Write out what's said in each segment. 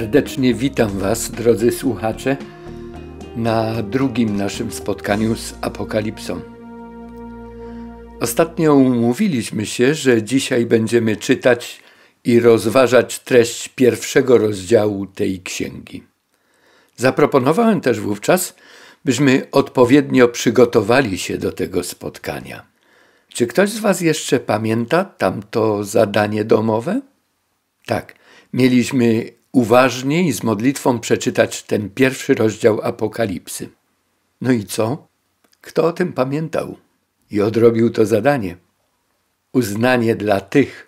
Serdecznie witam Was, drodzy słuchacze, na drugim naszym spotkaniu z Apokalipsą. Ostatnio umówiliśmy się, że dzisiaj będziemy czytać i rozważać treść pierwszego rozdziału tej księgi. Zaproponowałem też wówczas, byśmy odpowiednio przygotowali się do tego spotkania. Czy ktoś z Was jeszcze pamięta tamto zadanie domowe? Tak, mieliśmy uważnie i z modlitwą przeczytać ten pierwszy rozdział Apokalipsy. No i co? Kto o tym pamiętał i odrobił to zadanie? Uznanie dla tych,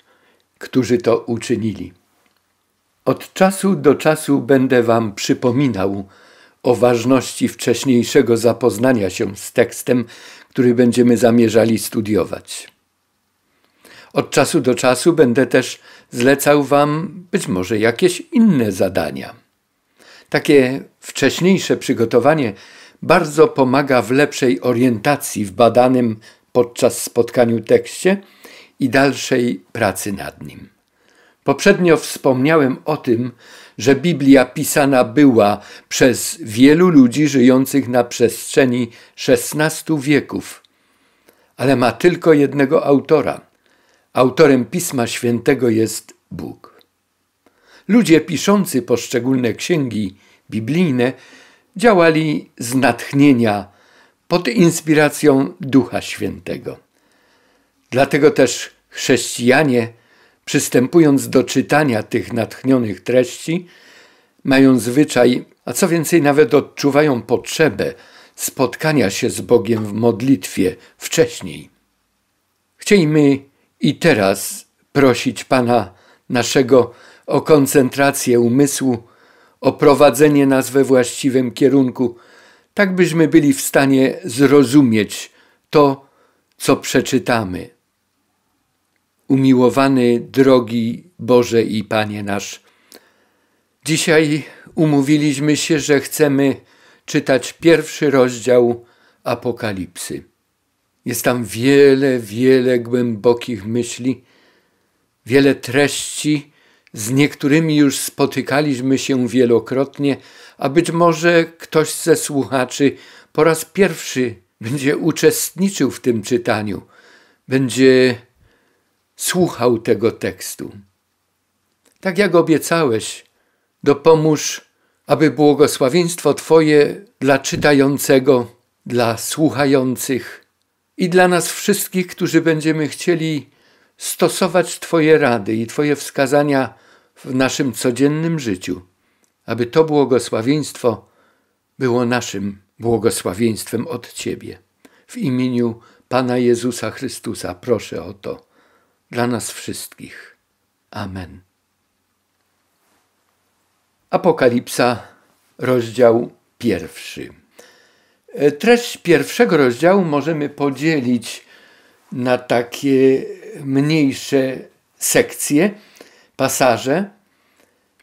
którzy to uczynili. Od czasu do czasu będę Wam przypominał o ważności wcześniejszego zapoznania się z tekstem, który będziemy zamierzali studiować. Od czasu do czasu będę też zlecał wam być może jakieś inne zadania. Takie wcześniejsze przygotowanie bardzo pomaga w lepszej orientacji w badanym podczas spotkaniu tekście i dalszej pracy nad nim. Poprzednio wspomniałem o tym, że Biblia pisana była przez wielu ludzi żyjących na przestrzeni XVI wieków, ale ma tylko jednego autora – Autorem Pisma Świętego jest Bóg. Ludzie piszący poszczególne księgi biblijne działali z natchnienia pod inspiracją Ducha Świętego. Dlatego też chrześcijanie, przystępując do czytania tych natchnionych treści, mają zwyczaj, a co więcej, nawet odczuwają potrzebę spotkania się z Bogiem w modlitwie wcześniej. Chciejmy i teraz prosić Pana naszego o koncentrację umysłu, o prowadzenie nas we właściwym kierunku, tak byśmy byli w stanie zrozumieć to, co przeczytamy. Umiłowany, drogi Boże i Panie nasz, dzisiaj umówiliśmy się, że chcemy czytać pierwszy rozdział Apokalipsy. Jest tam wiele, wiele głębokich myśli, wiele treści, z niektórymi już spotykaliśmy się wielokrotnie, a być może ktoś ze słuchaczy po raz pierwszy będzie uczestniczył w tym czytaniu, będzie słuchał tego tekstu. Tak jak obiecałeś, dopomóż, aby błogosławieństwo Twoje dla czytającego, dla słuchających i dla nas wszystkich, którzy będziemy chcieli stosować Twoje rady i Twoje wskazania w naszym codziennym życiu, aby to błogosławieństwo było naszym błogosławieństwem od Ciebie. W imieniu Pana Jezusa Chrystusa proszę o to dla nas wszystkich. Amen. Apokalipsa, rozdział pierwszy. E, treść pierwszego rozdziału możemy podzielić na takie mniejsze sekcje, pasaże.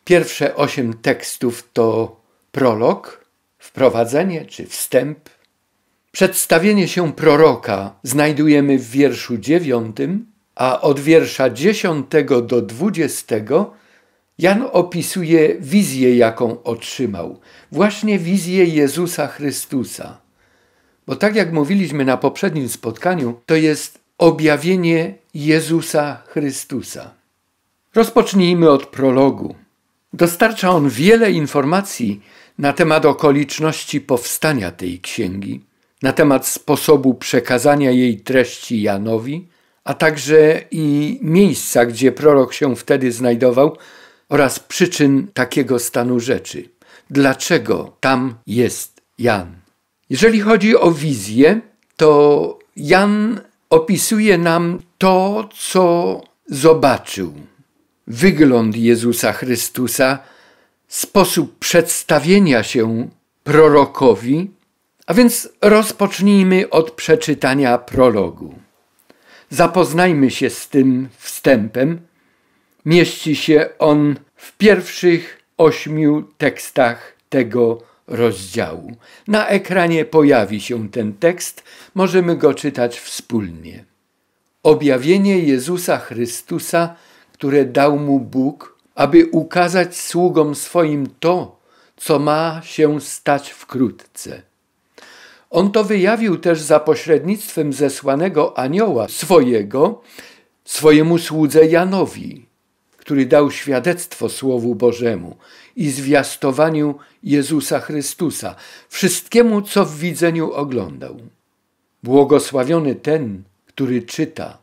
Pierwsze osiem tekstów to prolog, wprowadzenie czy wstęp. Przedstawienie się proroka znajdujemy w wierszu dziewiątym, a od wiersza dziesiątego do dwudziestego Jan opisuje wizję, jaką otrzymał, właśnie wizję Jezusa Chrystusa. Bo tak jak mówiliśmy na poprzednim spotkaniu, to jest objawienie Jezusa Chrystusa. Rozpocznijmy od prologu. Dostarcza on wiele informacji na temat okoliczności powstania tej księgi, na temat sposobu przekazania jej treści Janowi, a także i miejsca, gdzie prorok się wtedy znajdował, oraz przyczyn takiego stanu rzeczy. Dlaczego tam jest Jan? Jeżeli chodzi o wizję, to Jan opisuje nam to, co zobaczył. Wygląd Jezusa Chrystusa, sposób przedstawienia się prorokowi, a więc rozpocznijmy od przeczytania prologu. Zapoznajmy się z tym wstępem, Mieści się on w pierwszych ośmiu tekstach tego rozdziału. Na ekranie pojawi się ten tekst, możemy go czytać wspólnie. Objawienie Jezusa Chrystusa, które dał mu Bóg, aby ukazać sługom swoim to, co ma się stać wkrótce. On to wyjawił też za pośrednictwem zesłanego anioła swojego, swojemu słudze Janowi, który dał świadectwo Słowu Bożemu i zwiastowaniu Jezusa Chrystusa, wszystkiemu, co w widzeniu oglądał. Błogosławiony ten, który czyta,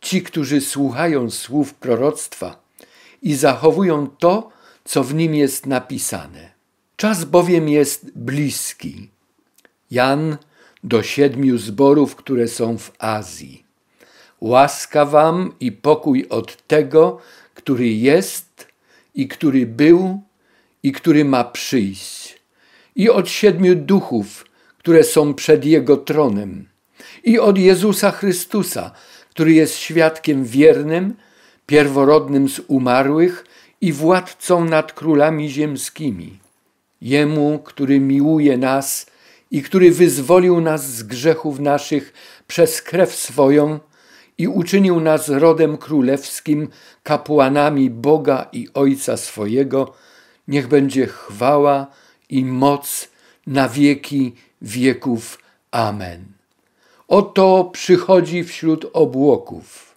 ci, którzy słuchają słów proroctwa i zachowują to, co w nim jest napisane. Czas bowiem jest bliski. Jan do siedmiu zborów, które są w Azji. Łaska wam i pokój od tego, który jest i który był i który ma przyjść, i od siedmiu duchów, które są przed Jego tronem, i od Jezusa Chrystusa, który jest świadkiem wiernym, pierworodnym z umarłych i władcą nad królami ziemskimi. Jemu, który miłuje nas i który wyzwolił nas z grzechów naszych przez krew swoją, i uczynił nas rodem królewskim, kapłanami Boga i Ojca swojego, niech będzie chwała i moc na wieki wieków. Amen. Oto przychodzi wśród obłoków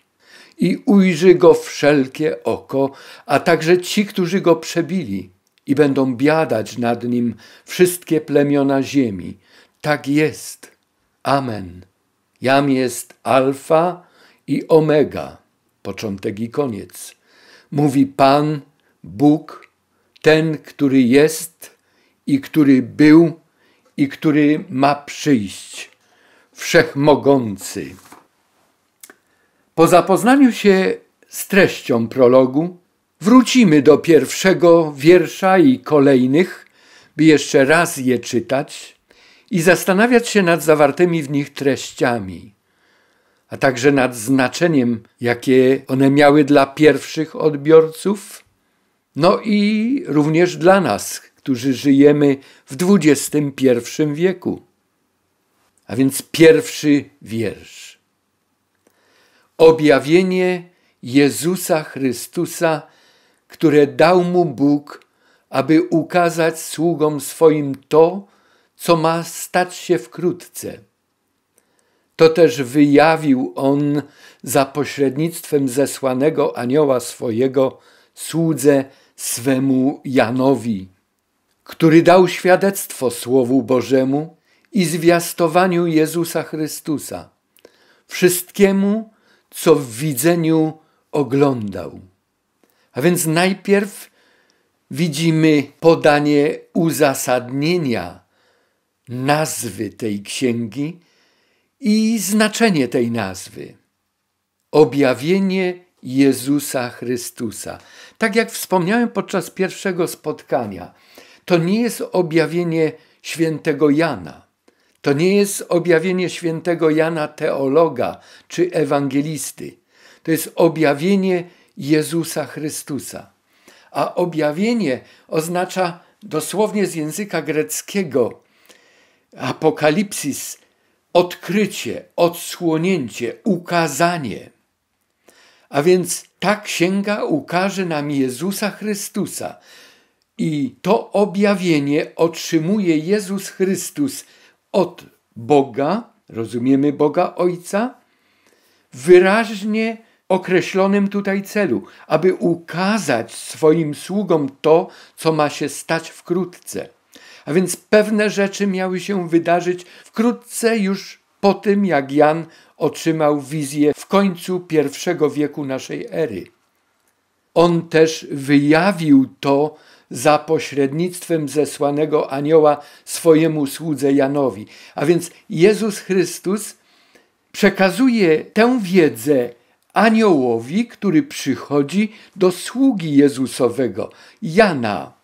i ujrzy go wszelkie oko, a także ci, którzy go przebili i będą biadać nad nim wszystkie plemiona ziemi. Tak jest. Amen. Jam jest Alfa i omega, początek i koniec. Mówi Pan, Bóg, ten, który jest i który był i który ma przyjść, wszechmogący. Po zapoznaniu się z treścią prologu, wrócimy do pierwszego wiersza i kolejnych, by jeszcze raz je czytać i zastanawiać się nad zawartymi w nich treściami a także nad znaczeniem, jakie one miały dla pierwszych odbiorców, no i również dla nas, którzy żyjemy w XXI wieku. A więc pierwszy wiersz. Objawienie Jezusa Chrystusa, które dał mu Bóg, aby ukazać sługom swoim to, co ma stać się wkrótce. To też wyjawił on za pośrednictwem zesłanego anioła swojego słudze swemu Janowi, który dał świadectwo Słowu Bożemu i zwiastowaniu Jezusa Chrystusa, wszystkiemu, co w widzeniu oglądał. A więc najpierw widzimy podanie uzasadnienia nazwy tej księgi, i znaczenie tej nazwy. Objawienie Jezusa Chrystusa. Tak jak wspomniałem podczas pierwszego spotkania, to nie jest objawienie świętego Jana. To nie jest objawienie świętego Jana teologa czy ewangelisty. To jest objawienie Jezusa Chrystusa. A objawienie oznacza dosłownie z języka greckiego apokalipsis, odkrycie, odsłonięcie, ukazanie. A więc ta księga ukaże nam Jezusa Chrystusa i to objawienie otrzymuje Jezus Chrystus od Boga, rozumiemy Boga Ojca, wyraźnie określonym tutaj celu, aby ukazać swoim sługom to, co ma się stać wkrótce. A więc pewne rzeczy miały się wydarzyć wkrótce już po tym, jak Jan otrzymał wizję w końcu pierwszego wieku naszej ery. On też wyjawił to za pośrednictwem zesłanego anioła swojemu słudze Janowi. A więc Jezus Chrystus przekazuje tę wiedzę aniołowi, który przychodzi do sługi Jezusowego, Jana.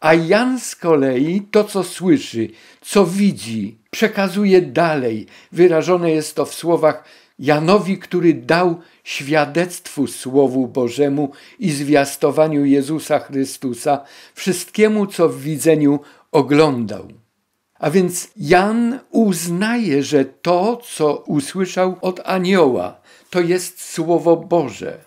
A Jan z kolei to, co słyszy, co widzi, przekazuje dalej. Wyrażone jest to w słowach Janowi, który dał świadectwu Słowu Bożemu i zwiastowaniu Jezusa Chrystusa, wszystkiemu, co w widzeniu oglądał. A więc Jan uznaje, że to, co usłyszał od anioła, to jest Słowo Boże.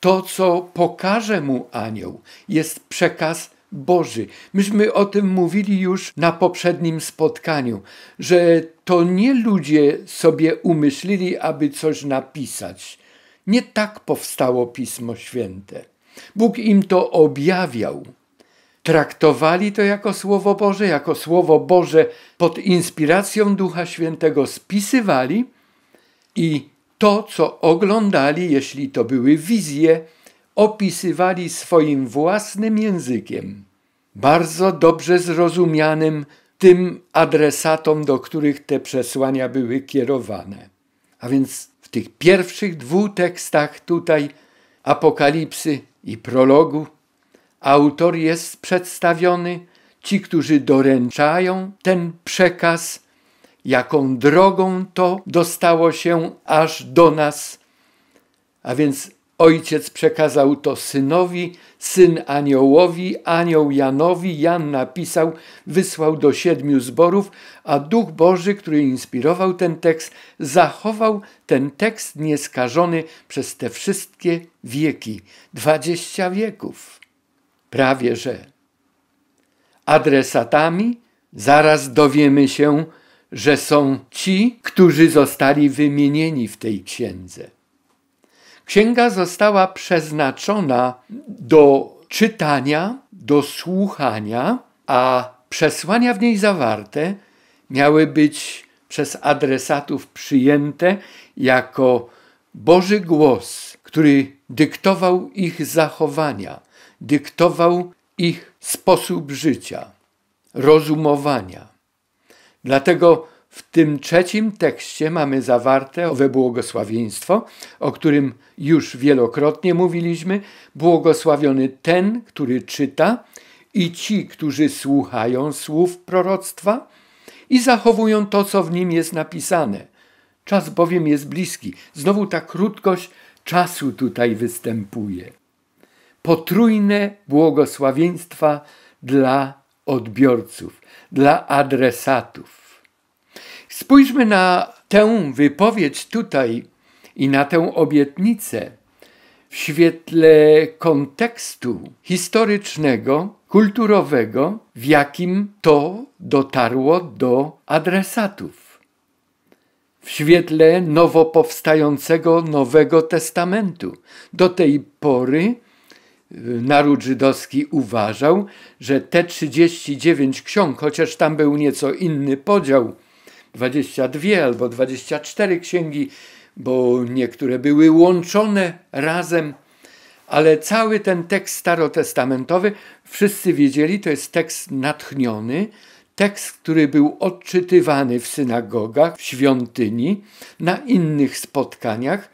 To, co pokaże mu anioł, jest przekaz Boży. Myśmy o tym mówili już na poprzednim spotkaniu, że to nie ludzie sobie umyślili, aby coś napisać. Nie tak powstało Pismo Święte. Bóg im to objawiał. Traktowali to jako Słowo Boże, jako Słowo Boże pod inspiracją Ducha Świętego spisywali i to, co oglądali, jeśli to były wizje, opisywali swoim własnym językiem, bardzo dobrze zrozumianym tym adresatom, do których te przesłania były kierowane. A więc w tych pierwszych dwóch tekstach tutaj Apokalipsy i prologu autor jest przedstawiony, ci, którzy doręczają ten przekaz, jaką drogą to dostało się aż do nas. A więc Ojciec przekazał to synowi, syn aniołowi, anioł Janowi, Jan napisał, wysłał do siedmiu zborów, a Duch Boży, który inspirował ten tekst, zachował ten tekst nieskażony przez te wszystkie wieki, dwadzieścia wieków. Prawie że. Adresatami zaraz dowiemy się, że są ci, którzy zostali wymienieni w tej księdze. Księga została przeznaczona do czytania, do słuchania, a przesłania w niej zawarte miały być przez adresatów przyjęte jako Boży głos, który dyktował ich zachowania, dyktował ich sposób życia, rozumowania. Dlatego w tym trzecim tekście mamy zawarte owe błogosławieństwo, o którym już wielokrotnie mówiliśmy. Błogosławiony ten, który czyta, i ci, którzy słuchają słów proroctwa i zachowują to, co w nim jest napisane. Czas bowiem jest bliski. Znowu ta krótkość czasu tutaj występuje. Potrójne błogosławieństwa dla odbiorców, dla adresatów. Spójrzmy na tę wypowiedź tutaj i na tę obietnicę w świetle kontekstu historycznego, kulturowego, w jakim to dotarło do adresatów. W świetle nowo powstającego Nowego Testamentu. Do tej pory y, naród żydowski uważał, że te 39 ksiąg, chociaż tam był nieco inny podział, 22 albo 24 księgi, bo niektóre były łączone razem. Ale cały ten tekst starotestamentowy, wszyscy wiedzieli, to jest tekst natchniony, tekst, który był odczytywany w synagogach, w świątyni, na innych spotkaniach.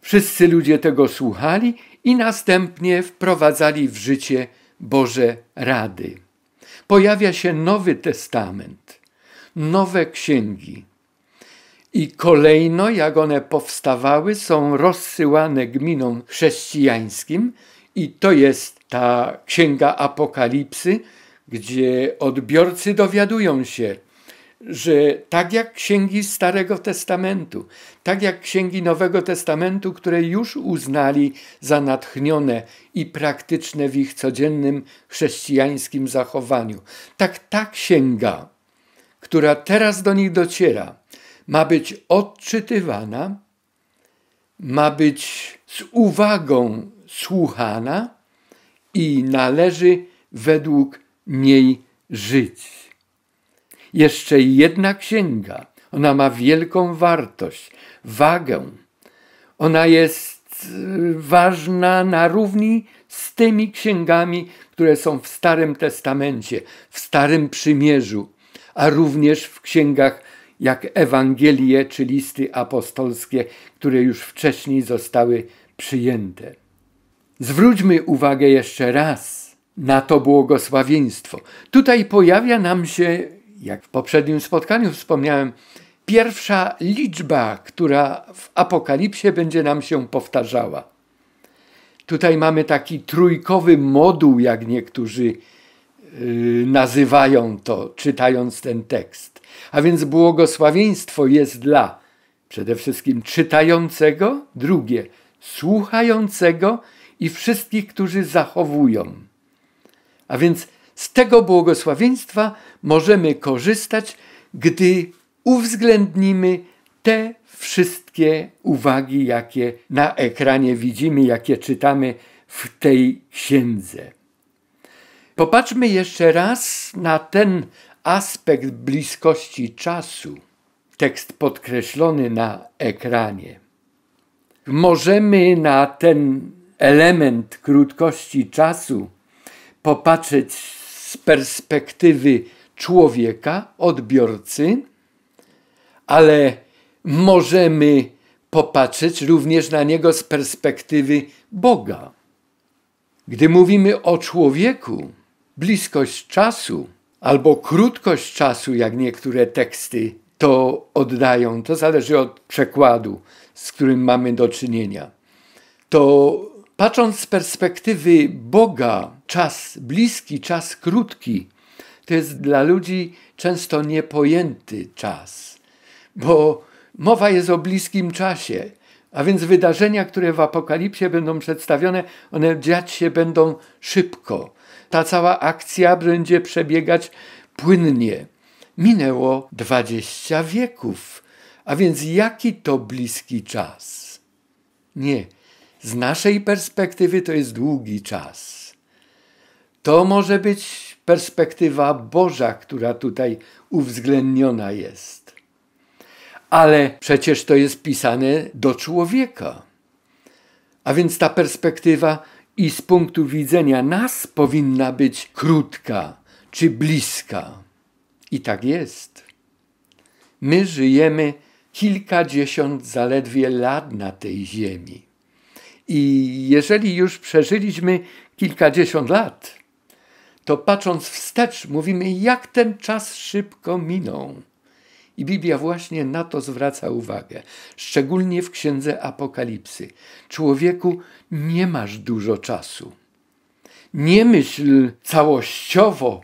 Wszyscy ludzie tego słuchali i następnie wprowadzali w życie Boże rady. Pojawia się Nowy Testament nowe księgi. I kolejno, jak one powstawały, są rozsyłane gminom chrześcijańskim, i to jest ta księga Apokalipsy, gdzie odbiorcy dowiadują się, że tak jak księgi Starego Testamentu, tak jak księgi Nowego Testamentu, które już uznali za natchnione i praktyczne w ich codziennym chrześcijańskim zachowaniu, tak ta księga która teraz do nich dociera, ma być odczytywana, ma być z uwagą słuchana i należy według niej żyć. Jeszcze jedna księga, ona ma wielką wartość, wagę. Ona jest y, ważna na równi z tymi księgami, które są w Starym Testamencie, w Starym Przymierzu a również w księgach jak Ewangelie czy listy apostolskie, które już wcześniej zostały przyjęte. Zwróćmy uwagę jeszcze raz na to błogosławieństwo. Tutaj pojawia nam się, jak w poprzednim spotkaniu wspomniałem, pierwsza liczba, która w Apokalipsie będzie nam się powtarzała. Tutaj mamy taki trójkowy moduł, jak niektórzy Y, nazywają to, czytając ten tekst. A więc błogosławieństwo jest dla przede wszystkim czytającego, drugie słuchającego i wszystkich, którzy zachowują. A więc z tego błogosławieństwa możemy korzystać, gdy uwzględnimy te wszystkie uwagi, jakie na ekranie widzimy, jakie czytamy w tej księdze. Popatrzmy jeszcze raz na ten aspekt bliskości czasu. Tekst podkreślony na ekranie. Możemy na ten element krótkości czasu popatrzeć z perspektywy człowieka, odbiorcy, ale możemy popatrzeć również na niego z perspektywy Boga. Gdy mówimy o człowieku, bliskość czasu albo krótkość czasu, jak niektóre teksty to oddają, to zależy od przekładu, z którym mamy do czynienia, to patrząc z perspektywy Boga, czas bliski, czas krótki, to jest dla ludzi często niepojęty czas, bo mowa jest o bliskim czasie. A więc wydarzenia, które w Apokalipsie będą przedstawione, one dziać się będą szybko ta cała akcja będzie przebiegać płynnie. Minęło 20 wieków, a więc jaki to bliski czas? Nie, z naszej perspektywy to jest długi czas. To może być perspektywa Boża, która tutaj uwzględniona jest. Ale przecież to jest pisane do człowieka. A więc ta perspektywa i z punktu widzenia nas powinna być krótka czy bliska. I tak jest. My żyjemy kilkadziesiąt zaledwie lat na tej ziemi. I jeżeli już przeżyliśmy kilkadziesiąt lat, to patrząc wstecz, mówimy, jak ten czas szybko minął. I Biblia właśnie na to zwraca uwagę, szczególnie w księdze Apokalipsy. Człowieku, nie masz dużo czasu. Nie myśl całościowo,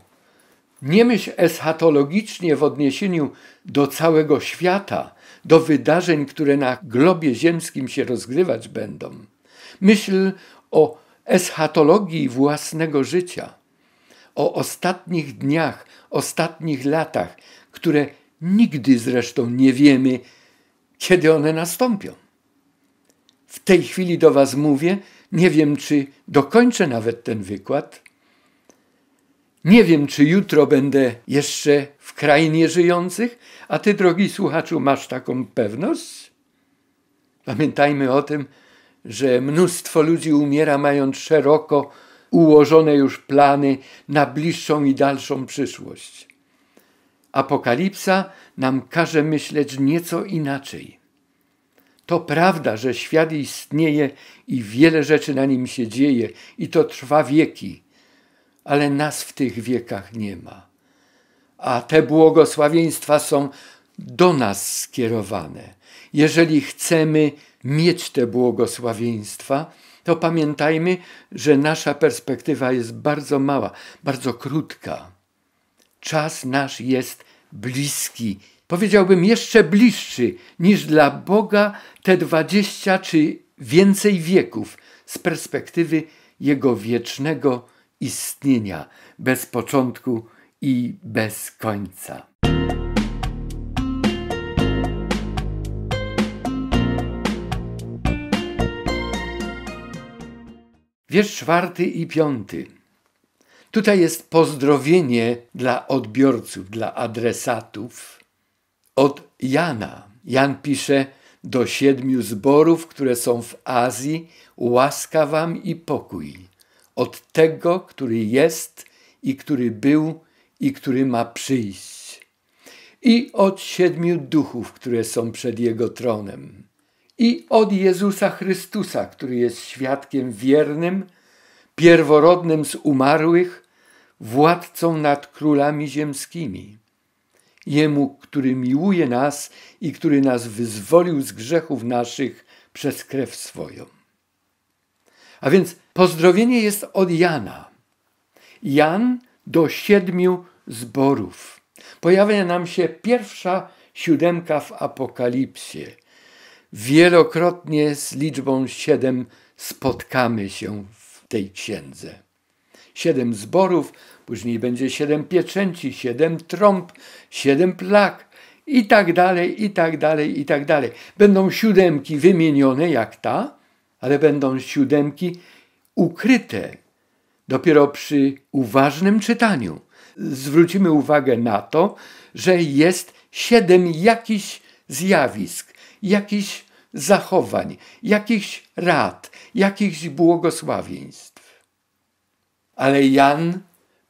nie myśl eschatologicznie w odniesieniu do całego świata, do wydarzeń, które na globie ziemskim się rozgrywać będą. Myśl o eschatologii własnego życia, o ostatnich dniach, ostatnich latach, które Nigdy zresztą nie wiemy, kiedy one nastąpią. W tej chwili do Was mówię, nie wiem, czy dokończę nawet ten wykład. Nie wiem, czy jutro będę jeszcze w krainie żyjących, a Ty, drogi słuchaczu, masz taką pewność? Pamiętajmy o tym, że mnóstwo ludzi umiera, mając szeroko ułożone już plany na bliższą i dalszą przyszłość. Apokalipsa nam każe myśleć nieco inaczej. To prawda, że świat istnieje i wiele rzeczy na nim się dzieje, i to trwa wieki, ale nas w tych wiekach nie ma. A te błogosławieństwa są do nas skierowane. Jeżeli chcemy mieć te błogosławieństwa, to pamiętajmy, że nasza perspektywa jest bardzo mała, bardzo krótka. Czas nasz jest bliski, powiedziałbym jeszcze bliższy niż dla Boga te dwadzieścia czy więcej wieków z perspektywy Jego wiecznego istnienia, bez początku i bez końca. Wiersz czwarty i piąty. Tutaj jest pozdrowienie dla odbiorców, dla adresatów od Jana. Jan pisze do siedmiu zborów, które są w Azji, łaska wam i pokój od tego, który jest i który był i który ma przyjść. I od siedmiu duchów, które są przed Jego tronem. I od Jezusa Chrystusa, który jest świadkiem wiernym, pierworodnym z umarłych władcą nad królami ziemskimi. Jemu, który miłuje nas i który nas wyzwolił z grzechów naszych przez krew swoją. A więc pozdrowienie jest od Jana. Jan do siedmiu zborów. Pojawia nam się pierwsza siódemka w Apokalipsie. Wielokrotnie z liczbą siedem spotkamy się w tej księdze siedem zborów, później będzie siedem pieczęci, siedem trąb, siedem plak i tak dalej, i tak dalej, i tak dalej. Będą siódemki wymienione jak ta, ale będą siódemki ukryte. Dopiero przy uważnym czytaniu zwrócimy uwagę na to, że jest siedem jakichś zjawisk, jakichś zachowań, jakichś rad, jakichś błogosławieństw ale Jan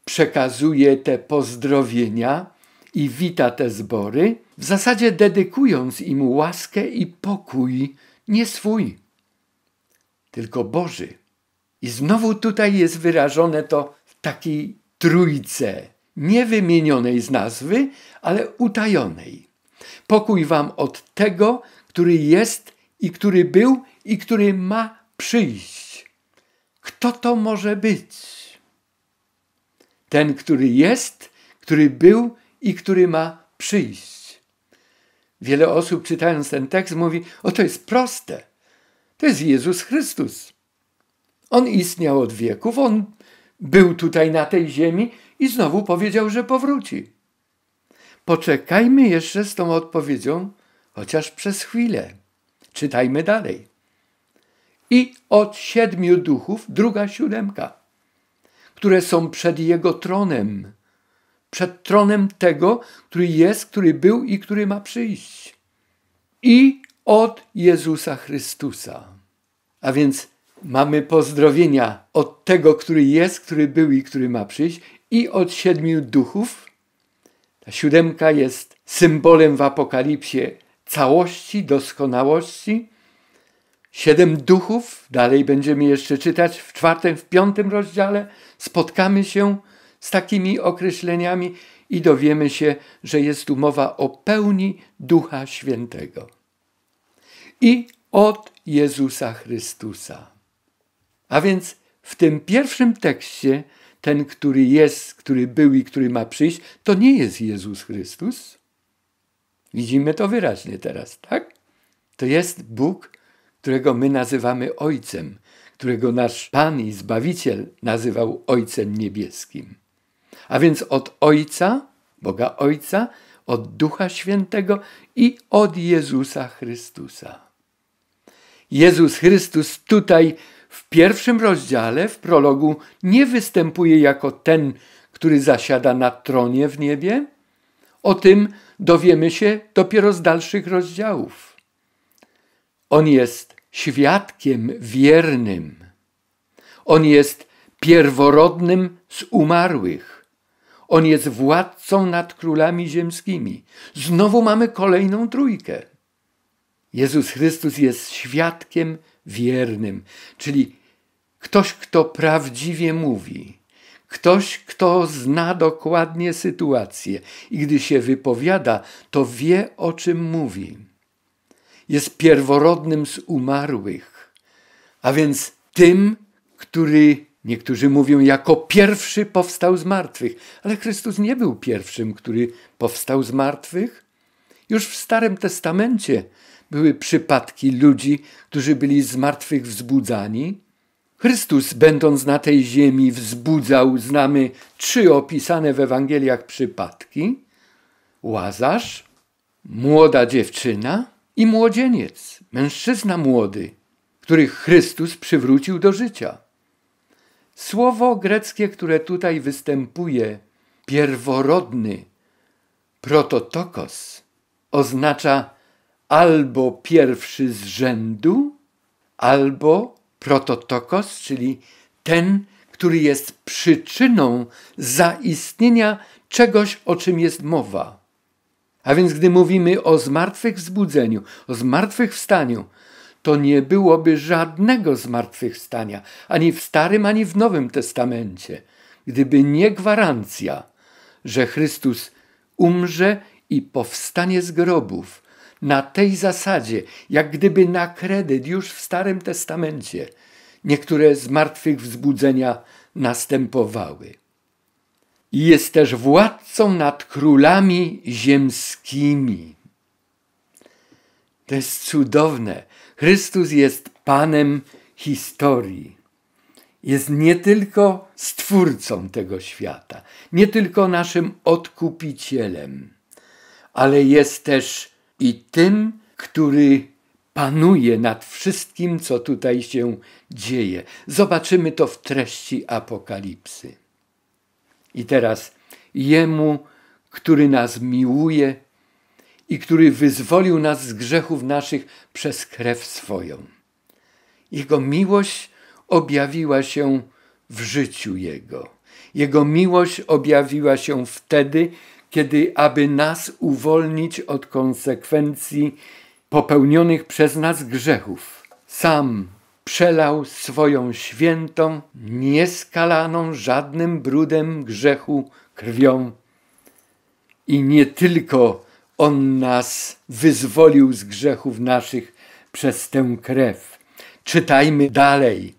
przekazuje te pozdrowienia i wita te zbory, w zasadzie dedykując im łaskę i pokój nie swój, tylko Boży. I znowu tutaj jest wyrażone to w takiej trójce, nie wymienionej z nazwy, ale utajonej. Pokój wam od tego, który jest i który był i który ma przyjść. Kto to może być? ten, który jest, który był i który ma przyjść. Wiele osób czytając ten tekst mówi: O, to jest proste. To jest Jezus Chrystus. On istniał od wieków, on był tutaj na tej ziemi i znowu powiedział, że powróci. Poczekajmy jeszcze z tą odpowiedzią, chociaż przez chwilę. Czytajmy dalej. I od siedmiu duchów, druga siódemka które są przed Jego tronem, przed tronem tego, który jest, który był i który ma przyjść. I od Jezusa Chrystusa. A więc mamy pozdrowienia od tego, który jest, który był i który ma przyjść, i od siedmiu duchów. Ta siódemka jest symbolem w Apokalipsie całości, doskonałości siedem duchów, dalej będziemy jeszcze czytać w czwartym, w piątym rozdziale, spotkamy się z takimi określeniami i dowiemy się, że jest tu mowa o pełni Ducha Świętego. I od Jezusa Chrystusa. A więc w tym pierwszym tekście, ten, który jest, który był i który ma przyjść, to nie jest Jezus Chrystus. Widzimy to wyraźnie teraz, tak? To jest Bóg którego my nazywamy Ojcem, którego nasz Pan i Zbawiciel nazywał Ojcem Niebieskim. A więc od Ojca, Boga Ojca, od Ducha Świętego i od Jezusa Chrystusa. Jezus Chrystus tutaj w pierwszym rozdziale, w prologu, nie występuje jako ten, który zasiada na tronie w niebie. O tym dowiemy się dopiero z dalszych rozdziałów. On jest świadkiem wiernym. On jest pierworodnym z umarłych. On jest władcą nad królami ziemskimi. Znowu mamy kolejną trójkę. Jezus Chrystus jest świadkiem wiernym, czyli ktoś, kto prawdziwie mówi, ktoś, kto zna dokładnie sytuację i gdy się wypowiada, to wie o czym mówi jest pierworodnym z umarłych, a więc tym, który Niektórzy mówią, jako pierwszy powstał z martwych, ale Chrystus nie był pierwszym, który powstał z martwych. Już w Starym Testamencie były przypadki ludzi, którzy byli z martwych wzbudzani. Chrystus, będąc na tej ziemi, wzbudzał, znamy trzy opisane w Ewangeliach przypadki: Łazarz, młoda dziewczyna i młodzieniec, mężczyzna młody, których Chrystus przywrócił do życia. Słowo greckie, które tutaj występuje, pierworodny, prototokos, oznacza albo pierwszy z rzędu, albo prototokos, czyli ten, który jest przyczyną zaistnienia czegoś, o czym jest mowa. A więc gdy mówimy o zmartwychwzbudzeniu, o zmartwychwstaniu, to nie byłoby żadnego zmartwychwstania, ani w Starym, ani w Nowym Testamencie, gdyby nie gwarancja, że Chrystus umrze i powstanie z grobów. Na tej zasadzie, jak gdyby na kredyt już w Starym Testamencie, niektóre zmartwychwzbudzenia następowały i jest też władcą nad królami ziemskimi. To jest cudowne. Chrystus jest Panem historii. Jest nie tylko stwórcą tego świata, nie tylko naszym odkupicielem, ale jest też i tym, który panuje nad wszystkim, co tutaj się dzieje. Zobaczymy to w treści Apokalipsy. I teraz Jemu, który nas miłuje i który wyzwolił nas z grzechów naszych przez krew swoją. Jego miłość objawiła się w życiu Jego. Jego miłość objawiła się wtedy, kiedy, aby nas uwolnić od konsekwencji popełnionych przez nas grzechów, sam przelał swoją świętą, nieskalaną żadnym brudem grzechu krwią. I nie tylko On nas wyzwolił z grzechów naszych przez tę krew. Czytajmy dalej.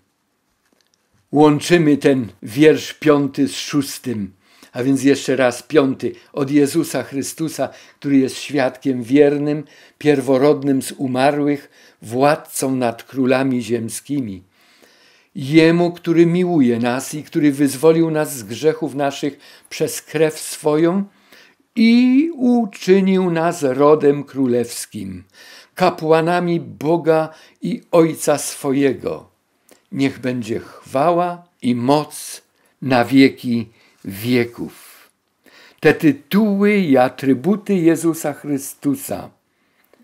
Łączymy ten wiersz piąty z szóstym. A więc jeszcze raz piąty, od Jezusa Chrystusa, który jest świadkiem wiernym, pierworodnym z umarłych, władcą nad królami ziemskimi. Jemu, który miłuje nas i który wyzwolił nas z grzechów naszych przez krew swoją i uczynił nas rodem królewskim, kapłanami Boga i Ojca swojego. Niech będzie chwała i moc na wieki wieków. Te tytuły i atrybuty Jezusa Chrystusa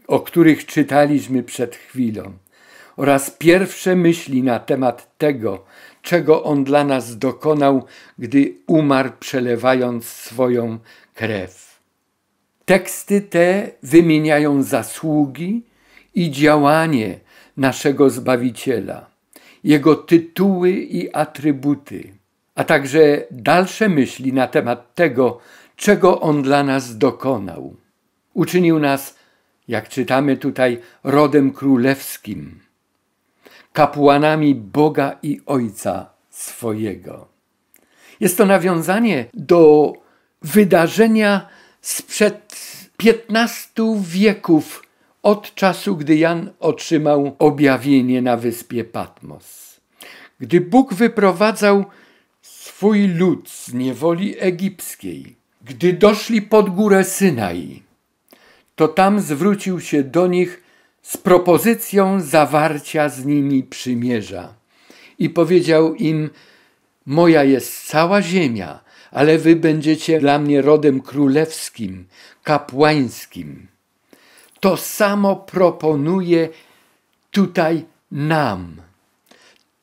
o których czytaliśmy przed chwilą, oraz pierwsze myśli na temat tego, czego On dla nas dokonał, gdy umarł, przelewając swoją krew. Teksty te wymieniają zasługi i działanie naszego Zbawiciela, Jego tytuły i atrybuty, a także dalsze myśli na temat tego, czego On dla nas dokonał. Uczynił nas jak czytamy tutaj, rodem królewskim, kapłanami Boga i Ojca swojego. Jest to nawiązanie do wydarzenia sprzed 15 wieków, od czasu, gdy Jan otrzymał objawienie na wyspie Patmos. Gdy Bóg wyprowadzał swój lud z niewoli egipskiej, gdy doszli pod górę Synai, to tam zwrócił się do nich z propozycją zawarcia z nimi przymierza i powiedział im: Moja jest cała ziemia, ale wy będziecie dla mnie rodem królewskim, kapłańskim. To samo proponuje tutaj nam.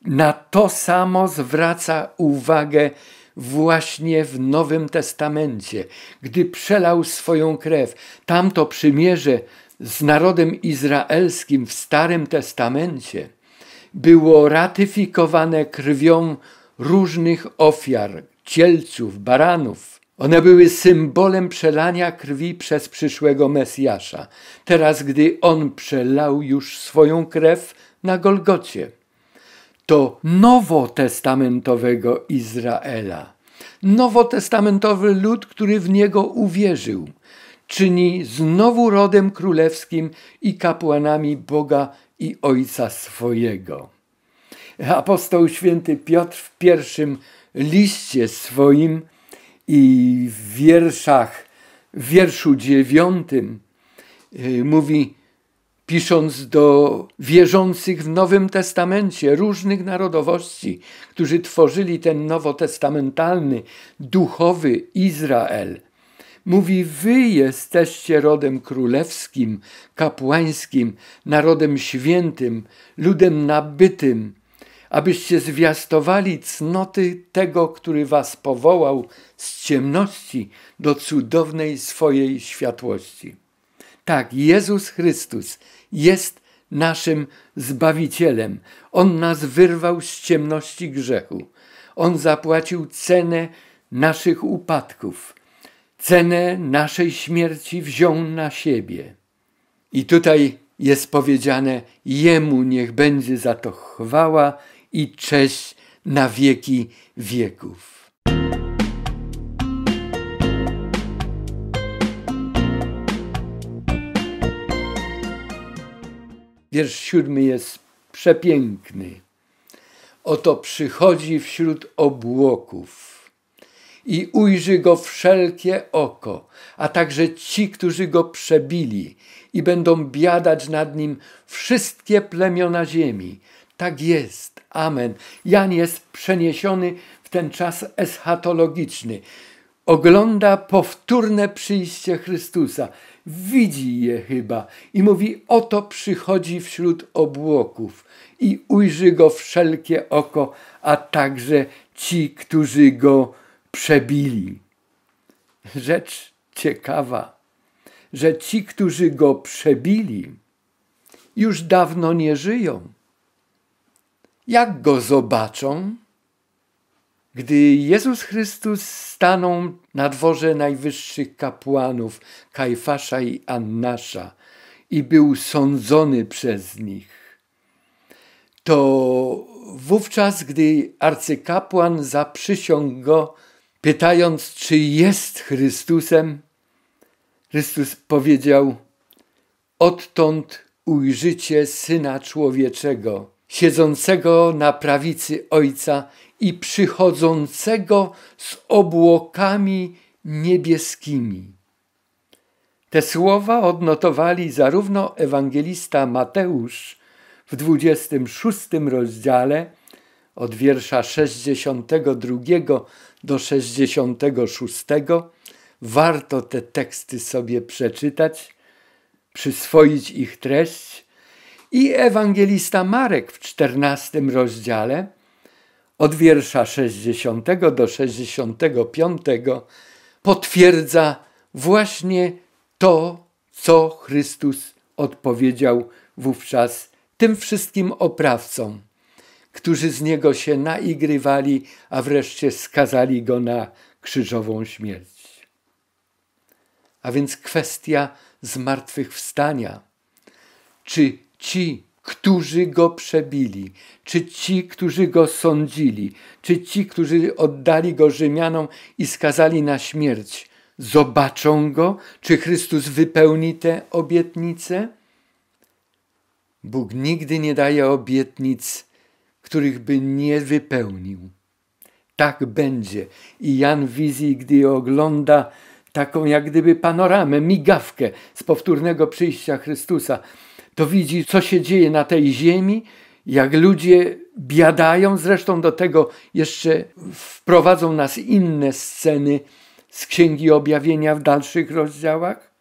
Na to samo zwraca uwagę właśnie w Nowym Testamencie, gdy przelał swoją krew. Tamto przymierze z narodem izraelskim w Starym Testamencie było ratyfikowane krwią różnych ofiar, cielców, baranów. One były symbolem przelania krwi przez przyszłego Mesjasza. Teraz, gdy on przelał już swoją krew na Golgocie to nowotestamentowego Izraela. Nowotestamentowy lud, który w niego uwierzył, czyni znowu rodem królewskim i kapłanami Boga i Ojca swojego. Apostoł święty Piotr w pierwszym liście swoim i w wierszach, w wierszu dziewiątym y, mówi pisząc do wierzących w Nowym Testamencie różnych narodowości, którzy tworzyli ten nowotestamentalny, duchowy Izrael. Mówi: Wy jesteście rodem królewskim, kapłańskim, narodem świętym, ludem nabytym, abyście zwiastowali cnoty tego, który was powołał z ciemności do cudownej swojej światłości. Tak, Jezus Chrystus jest naszym Zbawicielem. On nas wyrwał z ciemności grzechu. On zapłacił cenę naszych upadków. Cenę naszej śmierci wziął na siebie. I tutaj jest powiedziane: Jemu niech będzie za to chwała i cześć na wieki wieków. Wiersz siódmy jest przepiękny. Oto przychodzi wśród obłoków i ujrzy go wszelkie oko, a także ci, którzy go przebili i będą biadać nad nim wszystkie plemiona ziemi. Tak jest. Amen. Jan jest przeniesiony w ten czas eschatologiczny. Ogląda powtórne przyjście Chrystusa widzi je chyba i mówi: Oto przychodzi wśród obłoków i ujrzy go wszelkie oko, a także ci, którzy go przebili. Rzecz ciekawa, że ci, którzy go przebili, już dawno nie żyją. Jak go zobaczą? Gdy Jezus Chrystus stanął na dworze najwyższych kapłanów Kajfasza i Annasza i był sądzony przez nich, to wówczas, gdy arcykapłan zaprzysiągł go, pytając, czy jest Chrystusem, Chrystus powiedział: Odtąd ujrzycie syna człowieczego siedzącego na prawicy Ojca i przychodzącego z obłokami niebieskimi. Te słowa odnotowali zarówno ewangelista Mateusz w 26 rozdziale od wiersza 62 do 66. Warto te teksty sobie przeczytać, przyswoić ich treść i ewangelista Marek w XIV rozdziale od wiersza 60 do 65 potwierdza właśnie to, co Chrystus odpowiedział wówczas tym wszystkim oprawcom, którzy z niego się naigrywali, a wreszcie skazali go na krzyżową śmierć. A więc kwestia zmartwychwstania. Czy ci, którzy go przebili, czy ci, którzy go sądzili, czy ci, którzy oddali go Rzymianom i skazali na śmierć, zobaczą go? Czy Chrystus wypełni te obietnice? Bóg nigdy nie daje obietnic, których by nie wypełnił. Tak będzie. I Jan w wizji, gdy je ogląda, taką jak gdyby panoramę, migawkę z powtórnego przyjścia Chrystusa, to widzi, co się dzieje na tej ziemi, jak ludzie biadają. Zresztą do tego jeszcze wprowadzą nas inne sceny z Księgi Objawienia w dalszych rozdziałach.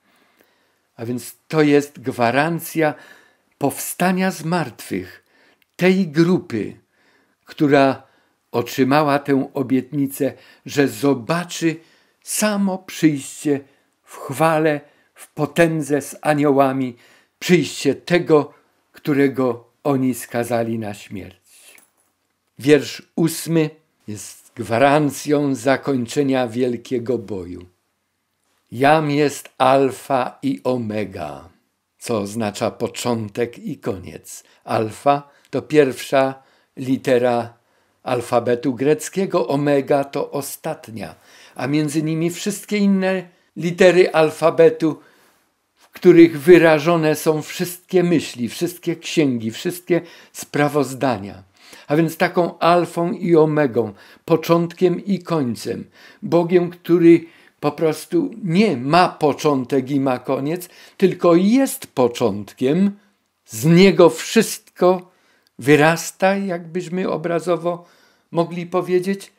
A więc to jest gwarancja powstania z martwych tej grupy, która otrzymała tę obietnicę, że zobaczy samo przyjście w chwale, w potędze z aniołami przyjście tego, którego oni skazali na śmierć. Wiersz ósmy jest gwarancją zakończenia wielkiego boju. Jam jest alfa i omega, co oznacza początek i koniec. Alfa to pierwsza litera alfabetu greckiego, omega to ostatnia, a między nimi wszystkie inne litery alfabetu których wyrażone są wszystkie myśli, wszystkie księgi, wszystkie sprawozdania. A więc taką alfą i omegą, początkiem i końcem, Bogiem, który po prostu nie ma początek i ma koniec, tylko jest początkiem, z niego wszystko wyrasta, jakbyśmy obrazowo mogli powiedzieć,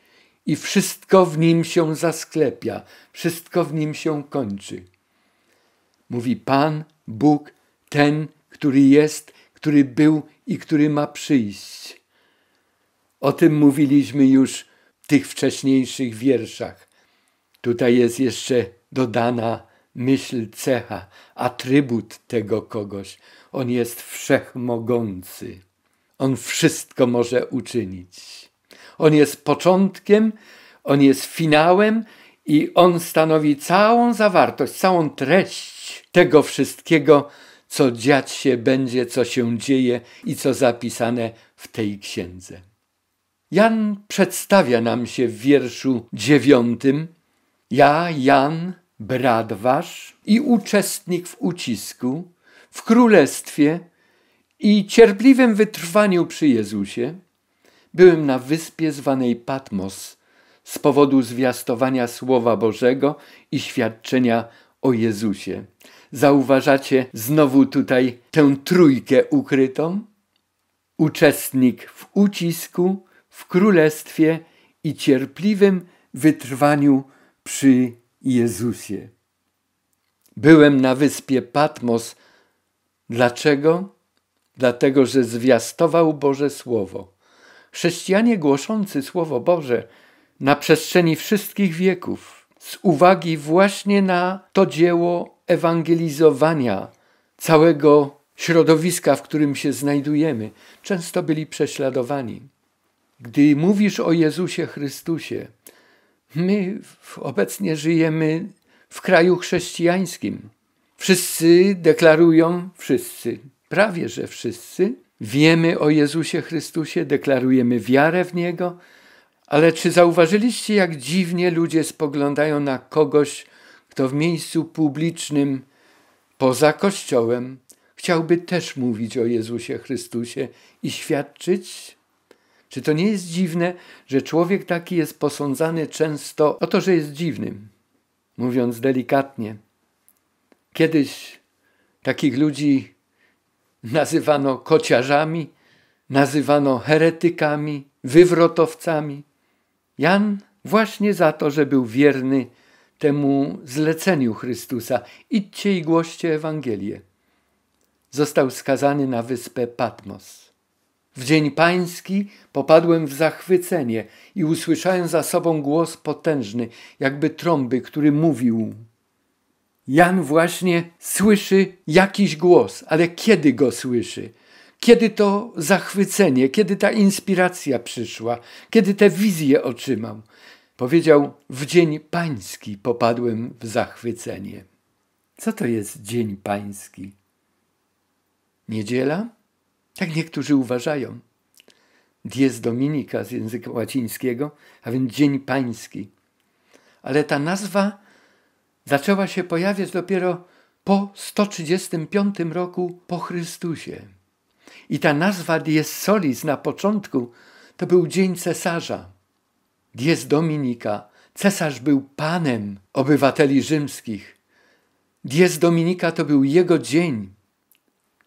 i wszystko w nim się zasklepia, wszystko w nim się kończy mówi Pan, Bóg, ten, który jest, który był i który ma przyjść. O tym mówiliśmy już w tych wcześniejszych wierszach. Tutaj jest jeszcze dodana myśl, cecha, atrybut tego kogoś. On jest wszechmogący. On wszystko może uczynić. On jest początkiem, on jest finałem i on stanowi całą zawartość, całą treść tego wszystkiego, co dziać się będzie, co się dzieje i co zapisane w tej księdze. Jan przedstawia nam się w wierszu dziewiątym. Ja, Jan, brat wasz i uczestnik w ucisku, w królestwie i cierpliwym wytrwaniu przy Jezusie, byłem na wyspie zwanej Patmos z powodu zwiastowania Słowa Bożego i świadczenia o Jezusie. Zauważacie znowu tutaj tę trójkę ukrytą? Uczestnik w ucisku, w królestwie i cierpliwym wytrwaniu przy Jezusie. Byłem na wyspie Patmos. Dlaczego? Dlatego, że zwiastował Boże Słowo. Chrześcijanie głoszący Słowo Boże na przestrzeni wszystkich wieków z uwagi właśnie na to dzieło ewangelizowania całego środowiska, w którym się znajdujemy. Często byli prześladowani. Gdy mówisz o Jezusie Chrystusie, my obecnie żyjemy w kraju chrześcijańskim. Wszyscy deklarują, wszyscy, prawie że wszyscy, wiemy o Jezusie Chrystusie, deklarujemy wiarę w Niego, ale czy zauważyliście, jak dziwnie ludzie spoglądają na kogoś, kto w miejscu publicznym, poza kościołem, chciałby też mówić o Jezusie Chrystusie i świadczyć? Czy to nie jest dziwne, że człowiek taki jest posądzany często o to, że jest dziwnym, mówiąc delikatnie? Kiedyś takich ludzi nazywano kociarzami, nazywano heretykami, wywrotowcami. Jan właśnie za to, że był wierny temu zleceniu Chrystusa: idźcie i głoście Ewangelię. Został skazany na wyspę Patmos. W dzień pański popadłem w zachwycenie i usłyszałem za sobą głos potężny, jakby trąby, który mówił. Jan właśnie słyszy jakiś głos, ale kiedy go słyszy? Kiedy to zachwycenie, kiedy ta inspiracja przyszła, kiedy te wizje otrzymał? Powiedział: W dzień pański popadłem w zachwycenie. Co to jest dzień pański? Niedziela? Tak niektórzy uważają. Dies Dominica z języka łacińskiego, a więc Dzień Pański. Ale ta nazwa zaczęła się pojawiać dopiero po 135 roku po Chrystusie. I ta nazwa Dies Solis na początku to był dzień cesarza. Dies dominika. Cesarz był panem obywateli rzymskich. Dies dominika, to był jego dzień.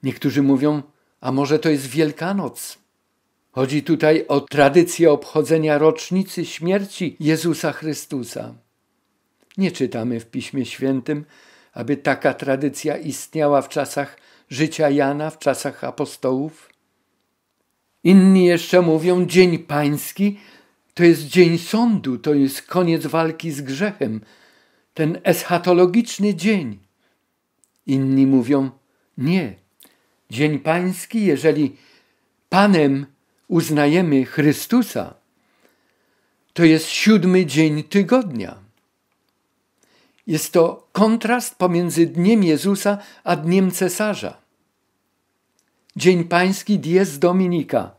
Niektórzy mówią, a może to jest Wielkanoc. Chodzi tutaj o tradycję obchodzenia rocznicy śmierci Jezusa Chrystusa. Nie czytamy w Piśmie Świętym, aby taka tradycja istniała w czasach życia Jana w czasach apostołów. Inni jeszcze mówią, Dzień Pański to jest dzień sądu, to jest koniec walki z grzechem, ten eschatologiczny dzień. Inni mówią, nie. Dzień Pański, jeżeli Panem uznajemy Chrystusa, to jest siódmy dzień tygodnia. Jest to kontrast pomiędzy dniem Jezusa a dniem cesarza. Dzień Pański dies Dominika.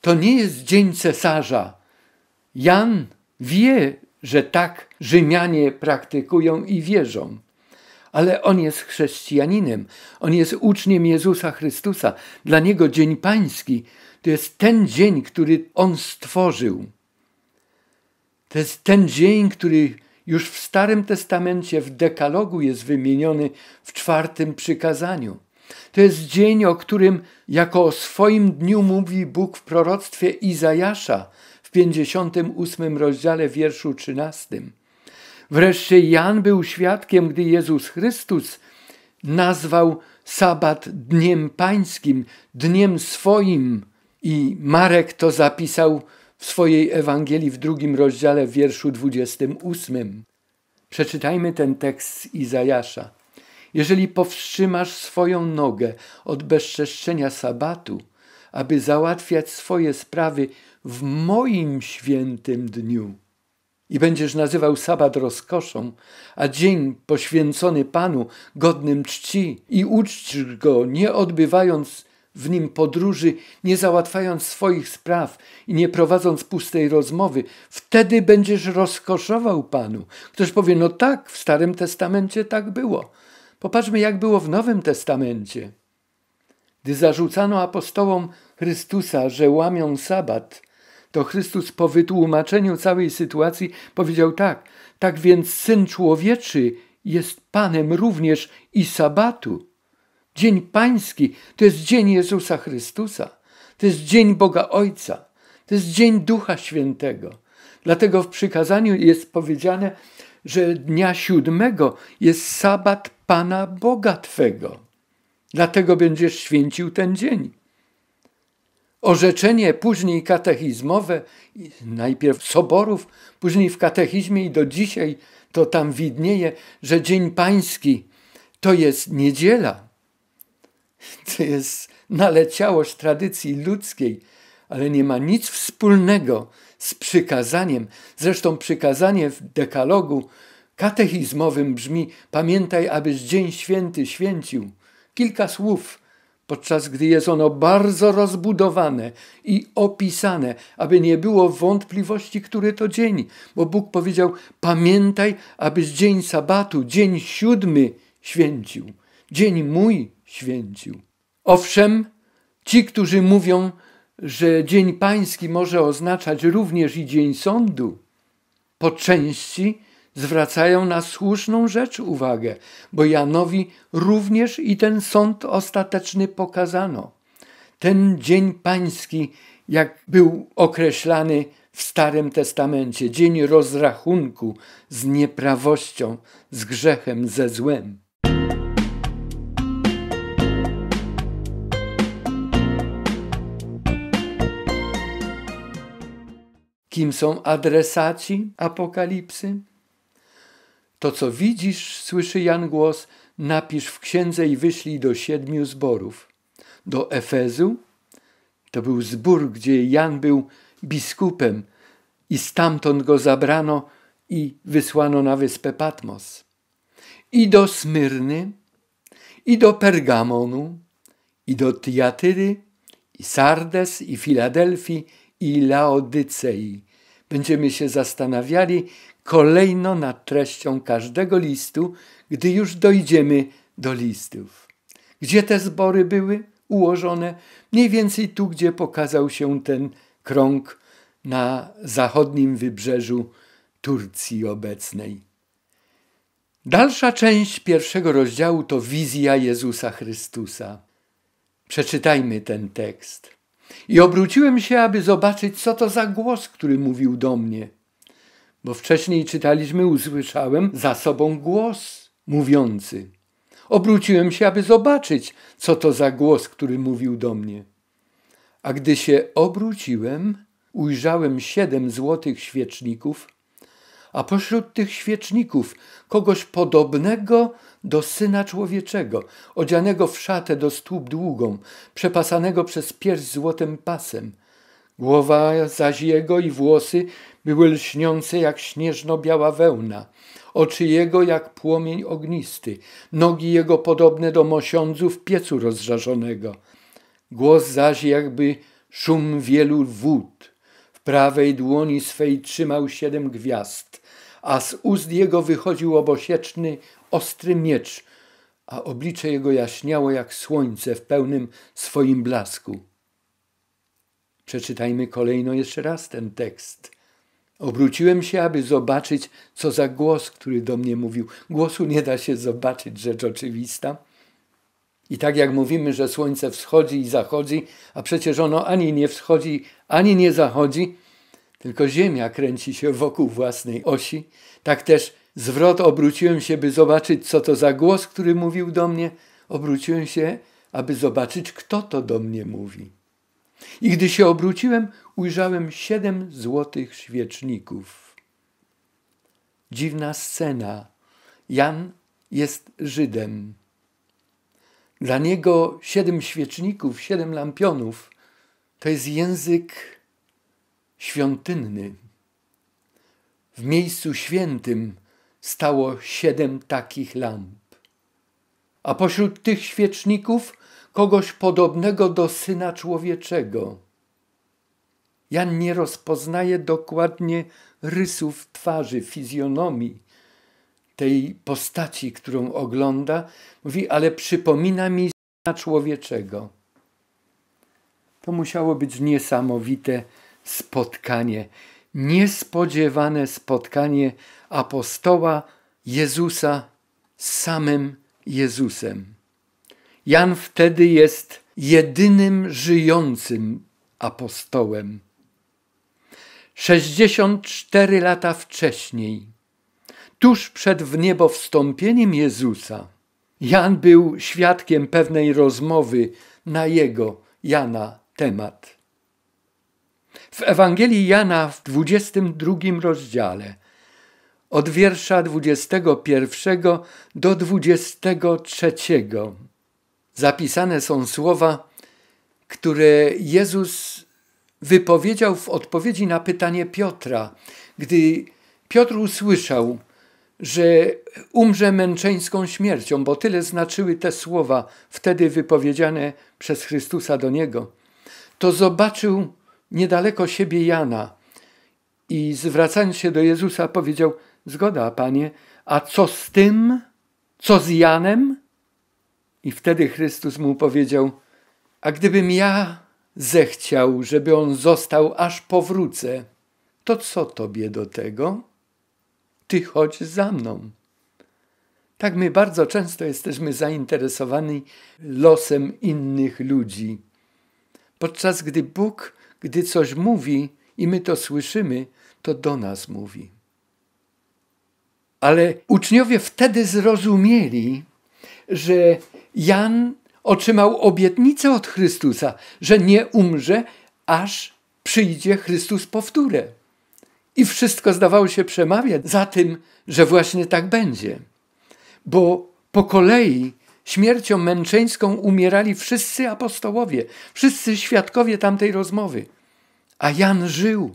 To nie jest dzień cesarza. Jan wie, że tak Rzymianie praktykują i wierzą. Ale on jest chrześcijaninem, on jest uczniem Jezusa Chrystusa. Dla niego Dzień Pański to jest ten dzień, który on stworzył. To jest ten dzień, który już w Starym Testamencie w Dekalogu jest wymieniony w czwartym przykazaniu. To jest dzień, o którym jako o swoim dniu mówi Bóg w proroctwie Izajasza w 58 rozdziale wierszu 13. Wreszcie Jan był świadkiem, gdy Jezus Chrystus nazwał sabat dniem pańskim, dniem swoim i Marek to zapisał w swojej Ewangelii w drugim rozdziale w wierszu 28. Przeczytajmy ten tekst z Izajasza. Jeżeli powstrzymasz swoją nogę od bezczeszczenia sabatu, aby załatwiać swoje sprawy w moim świętym dniu i będziesz nazywał sabat rozkoszą, a dzień poświęcony Panu godnym czci i uczcisz go, nie odbywając w nim podróży, nie załatwiając swoich spraw i nie prowadząc pustej rozmowy, wtedy będziesz rozkoszował Panu. Ktoś powie, no tak, w Starym Testamencie tak było. Popatrzmy, jak było w Nowym Testamencie. Gdy zarzucano apostołom Chrystusa, że łamią sabat, to Chrystus po wytłumaczeniu całej sytuacji powiedział tak: Tak więc syn człowieczy jest panem również i sabatu. Dzień Pański to jest dzień Jezusa Chrystusa, to jest dzień Boga Ojca, to jest dzień Ducha Świętego. Dlatego w przykazaniu jest powiedziane, że dnia siódmego jest sabat Pana Boga Twego. Dlatego będziesz święcił ten dzień. Orzeczenie później katechizmowe, najpierw soborów, później w katechizmie i do dzisiaj to tam widnieje, że Dzień Pański to jest niedziela. To jest naleciałość tradycji ludzkiej, ale nie ma nic wspólnego z przykazaniem. Zresztą przykazanie w dekalogu katechizmowym brzmi: Pamiętaj, abyś dzień święty święcił. Kilka słów podczas gdy jest ono bardzo rozbudowane i opisane, aby nie było wątpliwości, który to dzień, bo Bóg powiedział: Pamiętaj, abyś dzień sabatu, dzień siódmy święcił, dzień mój święcił. Owszem, ci, którzy mówią, że Dzień Pański może oznaczać również i Dzień Sądu, po części zwracają na słuszną rzecz uwagę, bo Janowi również i ten sąd ostateczny pokazano. Ten Dzień Pański, jak był określany w Starym Testamencie, dzień rozrachunku z nieprawością, z grzechem, ze złem. Kim są adresaci Apokalipsy? To, co widzisz, słyszy Jan głos, napisz w księdze i wyślij do siedmiu zborów. Do Efezu, to był zbór, gdzie Jan był biskupem i stamtąd go zabrano i wysłano na wyspę Patmos. I do Smyrny, i do Pergamonu, i do Tiatyry, i Sardes, i Filadelfii, i Laodycei. Będziemy się zastanawiali kolejno nad treścią każdego listu, gdy już dojdziemy do listów. Gdzie te zbory były ułożone? Mniej więcej tu, gdzie pokazał się ten krąg na zachodnim wybrzeżu Turcji obecnej. Dalsza część pierwszego rozdziału to wizja Jezusa Chrystusa. Przeczytajmy ten tekst. I obróciłem się, aby zobaczyć, co to za głos, który mówił do mnie. Bo wcześniej czytaliśmy, usłyszałem za sobą głos mówiący. Obróciłem się, aby zobaczyć, co to za głos, który mówił do mnie. A gdy się obróciłem, ujrzałem siedem złotych świeczników a pośród tych świeczników kogoś podobnego do syna człowieczego, odzianego w szatę do stóp długą, przepasanego przez pierś złotym pasem. Głowa zaś jego i włosy były lśniące jak śnieżno-biała wełna, oczy jego jak płomień ognisty, nogi jego podobne do mosiądzów piecu rozżarzonego. Głos zaś jakby szum wielu wód. W prawej dłoni swej trzymał siedem gwiazd a z ust jego wychodził obosieczny, ostry miecz, a oblicze jego jaśniało jak słońce w pełnym swoim blasku. Przeczytajmy kolejno jeszcze raz ten tekst. Obróciłem się, aby zobaczyć, co za głos, który do mnie mówił. Głosu nie da się zobaczyć, rzecz oczywista. I tak jak mówimy, że słońce wschodzi i zachodzi, a przecież ono ani nie wschodzi, ani nie zachodzi, tylko Ziemia kręci się wokół własnej osi, tak też zwrot obróciłem się, by zobaczyć, co to za głos, który mówił do mnie, obróciłem się, aby zobaczyć, kto to do mnie mówi. I gdy się obróciłem, ujrzałem siedem złotych świeczników. Dziwna scena. Jan jest Żydem. Dla niego siedem świeczników, siedem lampionów to jest język świątynny. W miejscu świętym stało siedem takich lamp. A pośród tych świeczników kogoś podobnego do syna człowieczego. Jan nie rozpoznaje dokładnie rysów twarzy, fizjonomii tej postaci, którą ogląda. Mówi, ale przypomina mi syna człowieczego. To musiało być niesamowite spotkanie, niespodziewane spotkanie apostoła Jezusa z samym Jezusem. Jan wtedy jest jedynym żyjącym apostołem. 64 lata wcześniej, tuż przed w niebo wstąpieniem Jezusa, Jan był świadkiem pewnej rozmowy na jego, Jana, temat. W Ewangelii Jana w 22 rozdziale, od wiersza 21 do 23, zapisane są słowa, które Jezus wypowiedział w odpowiedzi na pytanie Piotra, gdy Piotr usłyszał, że umrze męczeńską śmiercią, bo tyle znaczyły te słowa wtedy wypowiedziane przez Chrystusa do niego, to zobaczył niedaleko siebie Jana i zwracając się do Jezusa powiedział: Zgoda, panie, a co z tym? Co z Janem? I wtedy Chrystus mu powiedział: A gdybym ja zechciał, żeby on został, aż powrócę, to co tobie do tego? Ty chodź za mną. Tak my bardzo często jesteśmy zainteresowani losem innych ludzi, podczas gdy Bóg gdy coś mówi i my to słyszymy, to do nas mówi. Ale uczniowie wtedy zrozumieli, że Jan otrzymał obietnicę od Chrystusa, że nie umrze, aż przyjdzie Chrystus powtórę. I wszystko zdawało się przemawiać za tym, że właśnie tak będzie. Bo po kolei Śmiercią męczeńską umierali wszyscy apostołowie, wszyscy świadkowie tamtej rozmowy. A Jan żył.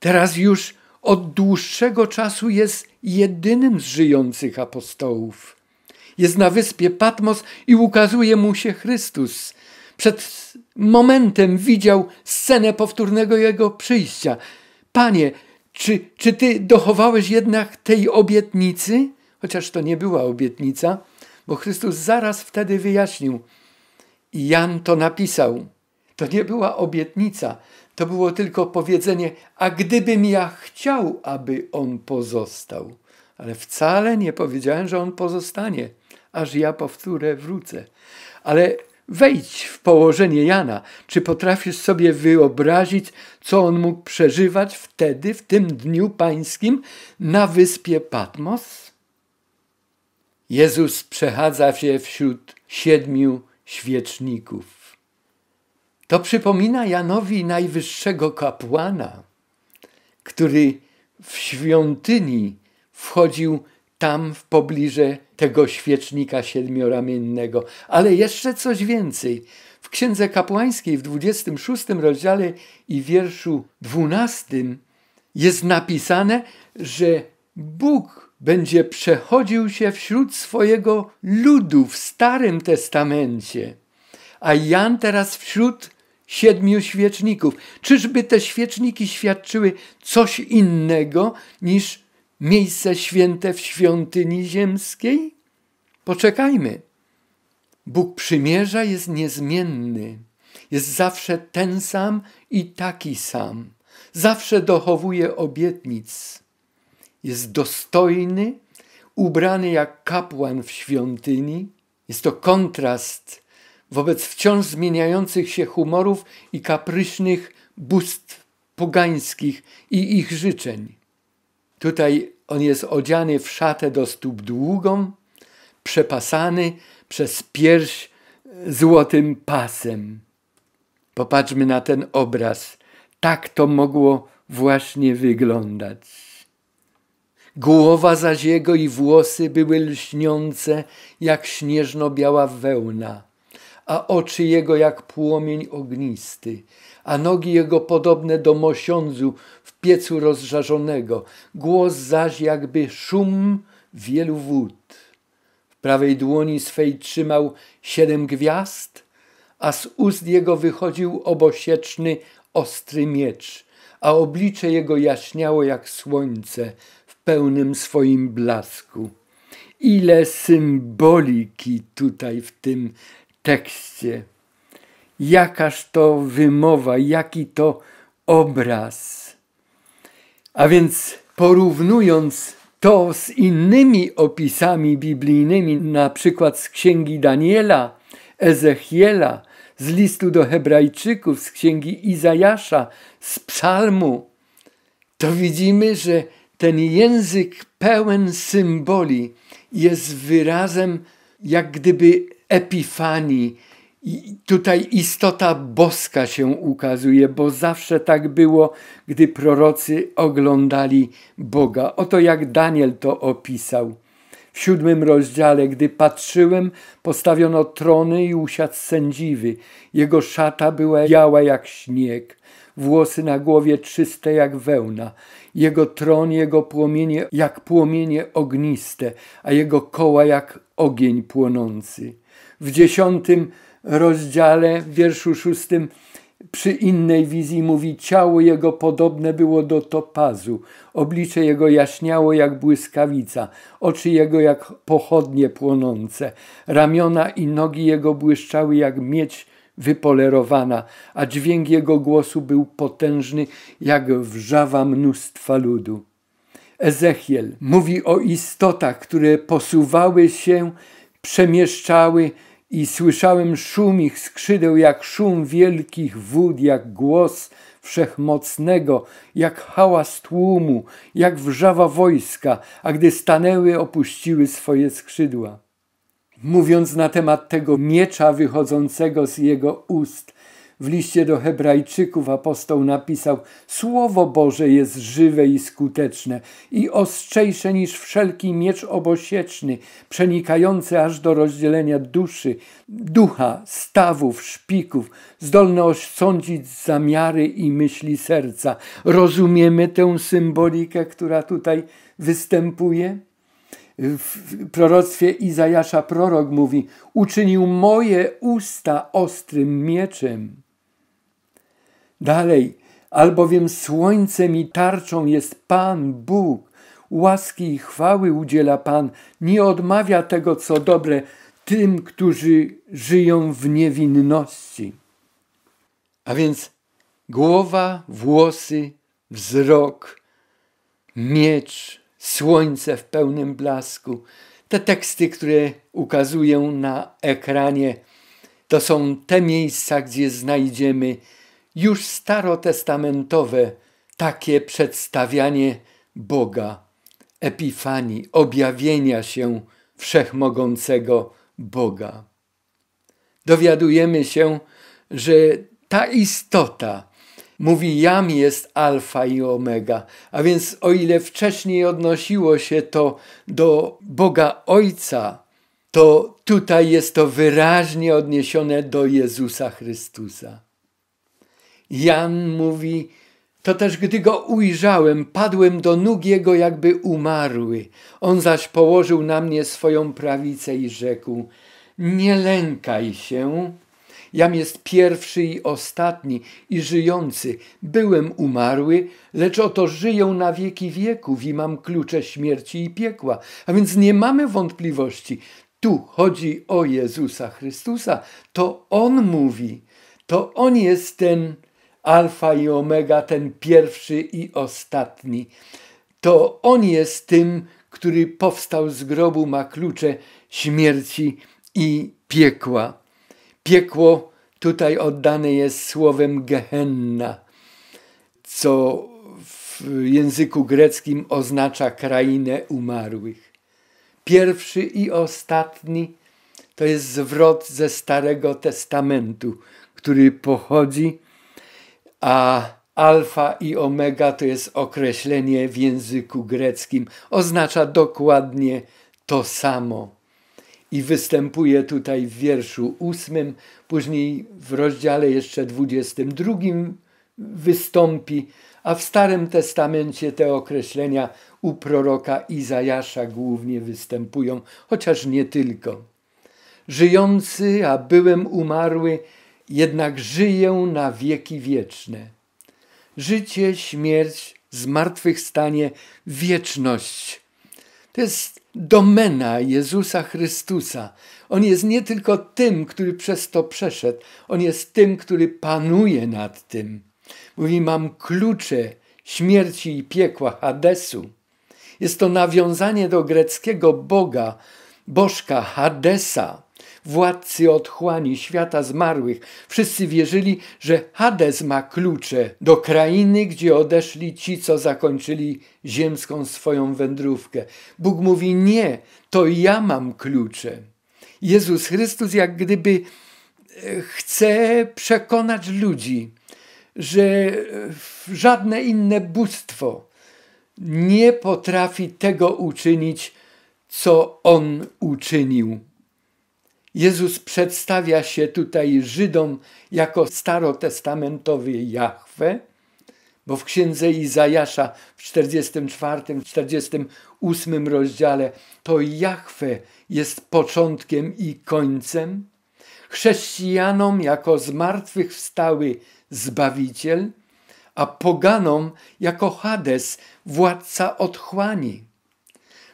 Teraz już od dłuższego czasu jest jedynym z żyjących apostołów. Jest na wyspie Patmos i ukazuje mu się Chrystus. Przed momentem widział scenę powtórnego jego przyjścia. Panie, czy, czy ty dochowałeś jednak tej obietnicy? chociaż to nie była obietnica, bo Chrystus zaraz wtedy wyjaśnił. I Jan to napisał. To nie była obietnica, to było tylko powiedzenie, a gdybym ja chciał, aby on pozostał. Ale wcale nie powiedziałem, że on pozostanie, aż ja powtórę wrócę. Ale wejdź w położenie Jana. Czy potrafisz sobie wyobrazić, co on mógł przeżywać wtedy, w tym dniu pańskim, na wyspie Patmos? Jezus przechadza się wśród siedmiu świeczników. To przypomina Janowi najwyższego kapłana, który w świątyni wchodził tam w pobliże tego świecznika siedmioramiennego. Ale jeszcze coś więcej. W Księdze Kapłańskiej w 26 rozdziale i wierszu 12 jest napisane, że Bóg będzie przechodził się wśród swojego ludu w Starym Testamencie, a Jan teraz wśród siedmiu świeczników. Czyżby te świeczniki świadczyły coś innego niż miejsce święte w świątyni ziemskiej? Poczekajmy. Bóg przymierza jest niezmienny, jest zawsze ten sam i taki sam. Zawsze dochowuje obietnic jest dostojny, ubrany jak kapłan w świątyni. Jest to kontrast wobec wciąż zmieniających się humorów i kapryśnych bóstw pogańskich i ich życzeń. Tutaj on jest odziany w szatę do stóp długą, przepasany przez pierś złotym pasem. Popatrzmy na ten obraz. Tak to mogło właśnie wyglądać. Głowa zaś jego i włosy były lśniące jak śnieżno-biała wełna, a oczy jego jak płomień ognisty, a nogi jego podobne do mosiądzu w piecu rozżarzonego, głos zaś jakby szum wielu wód. W prawej dłoni swej trzymał siedem gwiazd, a z ust jego wychodził obosieczny, ostry miecz, a oblicze jego jaśniało jak słońce, pełnym swoim blasku. Ile symboliki tutaj w tym tekście. Jakaż to wymowa, jaki to obraz. A więc porównując to z innymi opisami biblijnymi, na przykład z księgi Daniela, Ezechiela, z listu do Hebrajczyków, z księgi Izajasza, z psalmu, to widzimy, że ten język pełen symboli jest wyrazem jak gdyby epifanii. I tutaj istota boska się ukazuje, bo zawsze tak było, gdy prorocy oglądali Boga. Oto jak Daniel to opisał. W siódmym rozdziale, gdy patrzyłem, postawiono trony i usiadł sędziwy. Jego szata była biała jak śnieg, włosy na głowie czyste jak wełna, jego tron, jego płomienie jak płomienie ogniste, a jego koła jak ogień płonący. W dziesiątym rozdziale, w wierszu szóstym, przy innej wizji mówi: Ciało jego podobne było do topazu, oblicze jego jaśniało jak błyskawica, oczy jego jak pochodnie płonące, ramiona i nogi jego błyszczały jak miedź wypolerowana, a dźwięk jego głosu był potężny jak wrzawa mnóstwa ludu. Ezechiel mówi o istotach, które posuwały się, przemieszczały i słyszałem szum ich skrzydeł, jak szum wielkich wód, jak głos wszechmocnego, jak hałas tłumu, jak wrzawa wojska, a gdy stanęły, opuściły swoje skrzydła mówiąc na temat tego miecza wychodzącego z jego ust. W liście do Hebrajczyków apostoł napisał: Słowo Boże jest żywe i skuteczne i ostrzejsze niż wszelki miecz obosieczny, przenikające aż do rozdzielenia duszy, ducha, stawów, szpików, zdolne osądzić zamiary i myśli serca. Rozumiemy tę symbolikę, która tutaj występuje? Y, w proroctwie Izajasza prorok mówi: Uczynił moje usta ostrym mieczem. Dalej, albowiem słońcem i tarczą jest Pan Bóg. Łaski i chwały udziela Pan, nie odmawia tego, co dobre tym, którzy żyją w niewinności. A więc głowa, włosy, wzrok, miecz, słońce w pełnym blasku. Te teksty, które ukazuję na ekranie, to są te miejsca, gdzie znajdziemy już starotestamentowe takie przedstawianie Boga, epifanii, objawienia się wszechmogącego Boga. Dowiadujemy się, że ta istota mówi jam jest alfa i omega. A więc o ile wcześniej odnosiło się to do Boga Ojca, to tutaj jest to wyraźnie odniesione do Jezusa Chrystusa. Jan mówi, to też gdy go ujrzałem, padłem do nóg jego jakby umarły. On zaś położył na mnie swoją prawicę i rzekł: Nie lękaj się, Jam jest pierwszy i ostatni i żyjący. Byłem umarły, lecz oto żyję na wieki wieków i mam klucze śmierci i piekła. A więc nie mamy wątpliwości. Tu chodzi o Jezusa Chrystusa. To On mówi. To On jest ten alfa i omega, ten pierwszy i ostatni. To On jest tym, który powstał z grobu, ma klucze śmierci i piekła. Piekło tutaj oddane jest słowem gehenna, co w języku greckim oznacza krainę umarłych. Pierwszy i ostatni to jest zwrot ze Starego Testamentu, który pochodzi, a alfa i omega to jest określenie w języku greckim, oznacza dokładnie to samo i występuje tutaj w wierszu ósmym, później w rozdziale jeszcze dwudziestym drugim wystąpi, a w Starym Testamencie te określenia u proroka Izajasza głównie występują, chociaż nie tylko. Żyjący, a byłem umarły, jednak żyję na wieki wieczne. Życie, śmierć, zmartwychwstanie, wieczność. To jest domena Jezusa Chrystusa. On jest nie tylko tym, który przez to przeszedł, on jest tym, który panuje nad tym. Mówi: Mam klucze śmierci i piekła, Hadesu. Jest to nawiązanie do greckiego boga, bożka Hadesa, władcy otchłani świata zmarłych. Wszyscy wierzyli, że Hades ma klucze do krainy, gdzie odeszli ci, co zakończyli ziemską swoją wędrówkę. Bóg mówi: Nie, to ja mam klucze. Jezus Chrystus, jak gdyby e, chce przekonać ludzi, że e, żadne inne bóstwo nie potrafi tego uczynić, co on uczynił. Jezus przedstawia się tutaj Żydom jako starotestamentowy Jahwe, bo w księdze Izajasza w 44, 48 rozdziale to Jahwe jest początkiem i końcem. Chrześcijanom jako zmartwychwstały Zbawiciel, a poganom jako Hades, władca otchłani.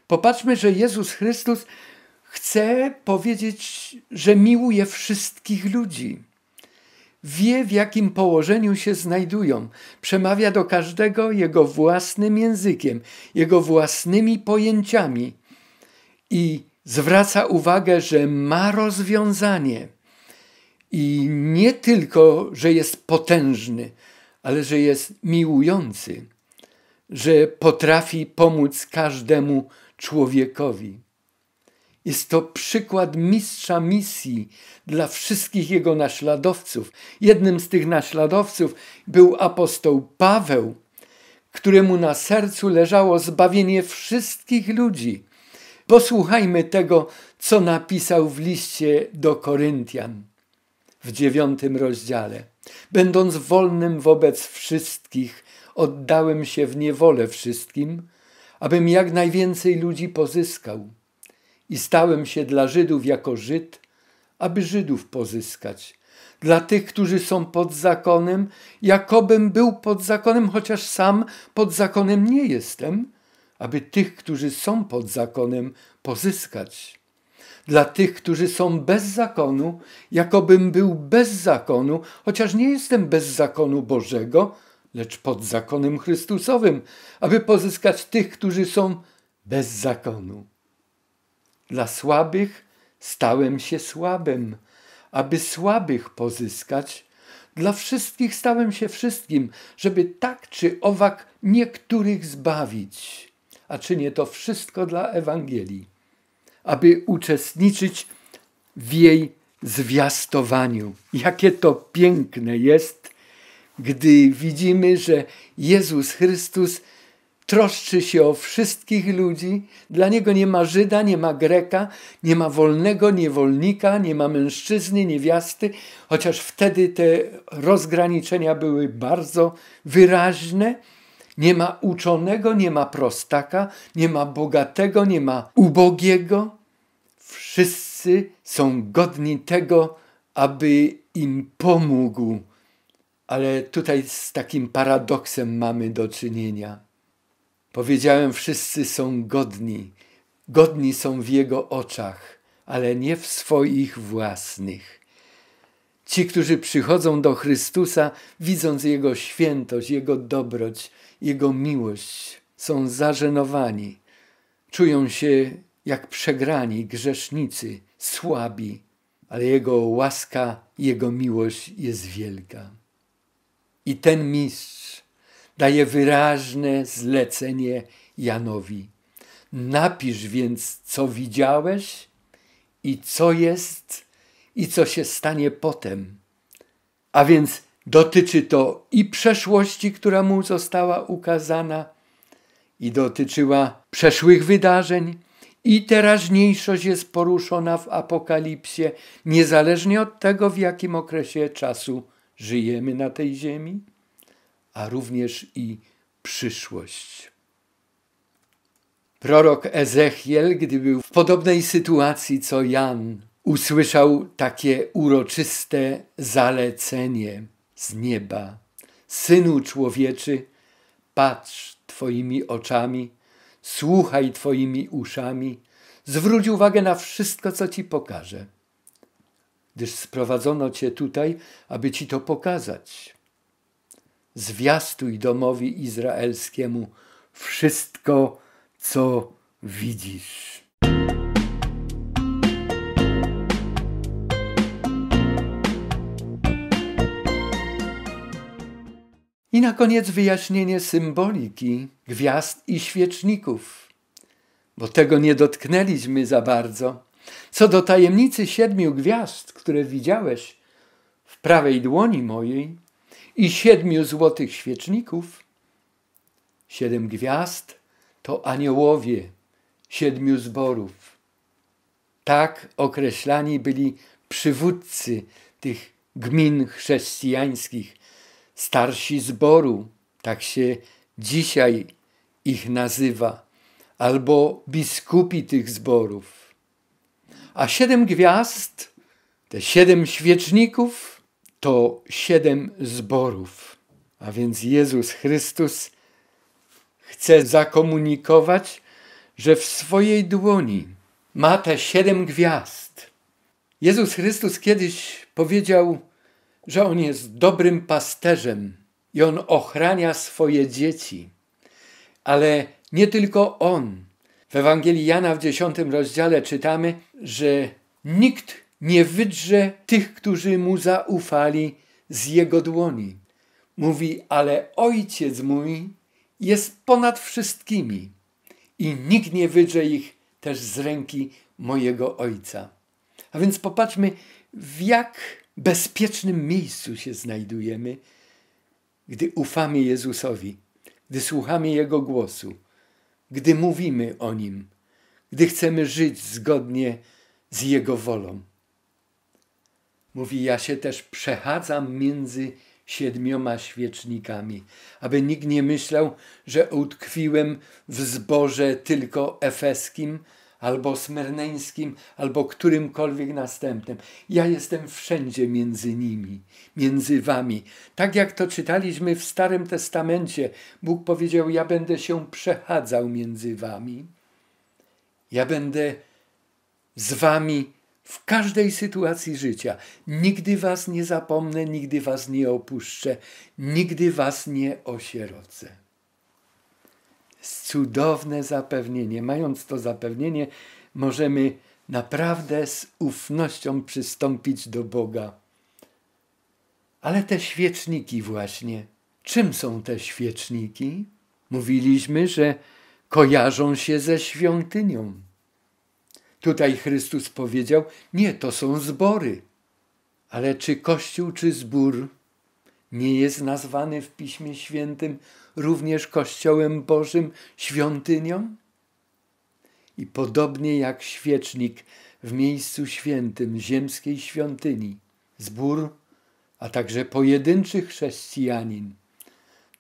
Popatrzmy, że Jezus Chrystus Chce powiedzieć, że miłuje wszystkich ludzi. Wie, w jakim położeniu się znajdują. Przemawia do każdego jego własnym językiem, jego własnymi pojęciami i zwraca uwagę, że ma rozwiązanie. I nie tylko, że jest potężny, ale że jest miłujący, że potrafi pomóc każdemu człowiekowi. Jest to przykład mistrza misji dla wszystkich jego naśladowców. Jednym z tych naśladowców był apostoł Paweł, któremu na sercu leżało zbawienie wszystkich ludzi. Posłuchajmy tego, co napisał w liście do Koryntian w dziewiątym rozdziale. Będąc wolnym wobec wszystkich, oddałem się w niewolę wszystkim, abym jak najwięcej ludzi pozyskał i stałem się dla Żydów jako Żyd, aby Żydów pozyskać. Dla tych, którzy są pod zakonem, jakobym był pod zakonem, chociaż sam pod zakonem nie jestem, aby tych, którzy są pod zakonem, pozyskać. Dla tych, którzy są bez zakonu, Jakobym był bez zakonu, chociaż nie jestem bez zakonu Bożego, lecz pod zakonem Chrystusowym, aby pozyskać tych, którzy są bez zakonu. Dla słabych stałem się słabym, aby słabych pozyskać. Dla wszystkich stałem się wszystkim, żeby tak czy owak niektórych zbawić. A czynię to wszystko dla Ewangelii, aby uczestniczyć w jej zwiastowaniu. Jakie to piękne jest, gdy widzimy, że Jezus Chrystus troszczy się o wszystkich ludzi. Dla niego nie ma Żyda, nie ma Greka, nie ma wolnego, niewolnika, nie ma mężczyzny, niewiasty, chociaż wtedy te rozgraniczenia były bardzo wyraźne. Nie ma uczonego, nie ma prostaka, nie ma bogatego, nie ma ubogiego. Wszyscy są godni tego, aby im pomógł. Ale tutaj z takim paradoksem mamy do czynienia Powiedziałem, wszyscy są godni, godni są w Jego oczach, ale nie w swoich własnych. Ci, którzy przychodzą do Chrystusa, widząc Jego świętość, Jego dobroć, Jego miłość, są zażenowani, czują się jak przegrani, grzesznicy, słabi, ale Jego łaska, Jego miłość jest wielka. I ten mistrz, daje wyraźne zlecenie Janowi. Napisz więc, co widziałeś i co jest i co się stanie potem. A więc dotyczy to i przeszłości, która mu została ukazana, i dotyczyła przeszłych wydarzeń, i teraźniejszość jest poruszona w Apokalipsie, niezależnie od tego, w jakim okresie czasu żyjemy na tej ziemi a również i przyszłość. Prorok Ezechiel, gdy był w podobnej sytuacji co Jan, usłyszał takie uroczyste zalecenie z nieba. Synu człowieczy, patrz Twoimi oczami, słuchaj Twoimi uszami, zwróć uwagę na wszystko, co Ci pokażę, gdyż sprowadzono Cię tutaj, aby Ci to pokazać zwiastuj domowi izraelskiemu wszystko, co widzisz. I na koniec wyjaśnienie symboliki gwiazd i świeczników, bo tego nie dotknęliśmy za bardzo. Co do tajemnicy siedmiu gwiazd, które widziałeś w prawej dłoni mojej, i siedmiu złotych świeczników. Siedem gwiazd to aniołowie siedmiu zborów. Tak określani byli przywódcy tych gmin chrześcijańskich, starsi zboru, tak się dzisiaj ich nazywa, albo biskupi tych zborów. A siedem gwiazd, te siedem świeczników, to siedem zborów. A więc Jezus Chrystus chce zakomunikować, że w swojej dłoni ma te siedem gwiazd. Jezus Chrystus kiedyś powiedział, że On jest dobrym pasterzem i On ochrania swoje dzieci. Ale nie tylko On. W Ewangelii Jana w dziesiątym rozdziale czytamy, że nikt nie wydrze tych, którzy mu zaufali z jego dłoni. Mówi, ale ojciec mój jest ponad wszystkimi i nikt nie wydrze ich też z ręki mojego ojca. A więc popatrzmy, w jak bezpiecznym miejscu się znajdujemy, gdy ufamy Jezusowi, gdy słuchamy Jego głosu, gdy mówimy o Nim, gdy chcemy żyć zgodnie z Jego wolą. Mówi, ja się też przechadzam między siedmioma świecznikami, aby nikt nie myślał, że utkwiłem w zborze tylko efeskim, albo smerneńskim, albo którymkolwiek następnym. Ja jestem wszędzie między nimi, między wami. Tak jak to czytaliśmy w Starym Testamencie, Bóg powiedział: Ja będę się przechadzał między wami. Ja będę z wami w każdej sytuacji życia. Nigdy was nie zapomnę, nigdy was nie opuszczę, nigdy was nie osierocę. Cudowne zapewnienie. Mając to zapewnienie, możemy naprawdę z ufnością przystąpić do Boga. Ale te świeczniki właśnie. Czym są te świeczniki? Mówiliśmy, że kojarzą się ze świątynią. Tutaj Chrystus powiedział: Nie, to są zbory. Ale czy kościół, czy zbór nie jest nazwany w Piśmie Świętym również Kościołem Bożym, świątynią? I podobnie jak świecznik w miejscu świętym ziemskiej świątyni, zbór, a także pojedynczy chrześcijanin,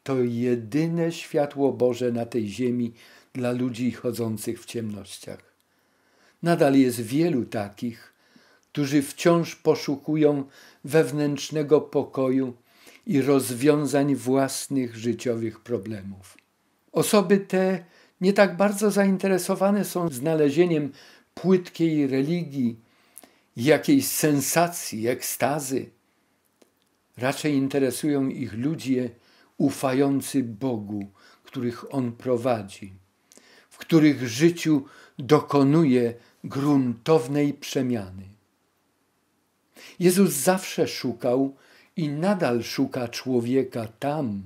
to jedyne światło Boże na tej ziemi dla ludzi chodzących w ciemnościach. Nadal jest wielu takich, którzy wciąż poszukują wewnętrznego pokoju i rozwiązań własnych życiowych problemów. Osoby te nie tak bardzo zainteresowane są znalezieniem płytkiej religii, jakiejś sensacji, ekstazy. Raczej interesują ich ludzie ufający Bogu, których On prowadzi, w których życiu dokonuje gruntownej przemiany. Jezus zawsze szukał i nadal szuka człowieka tam,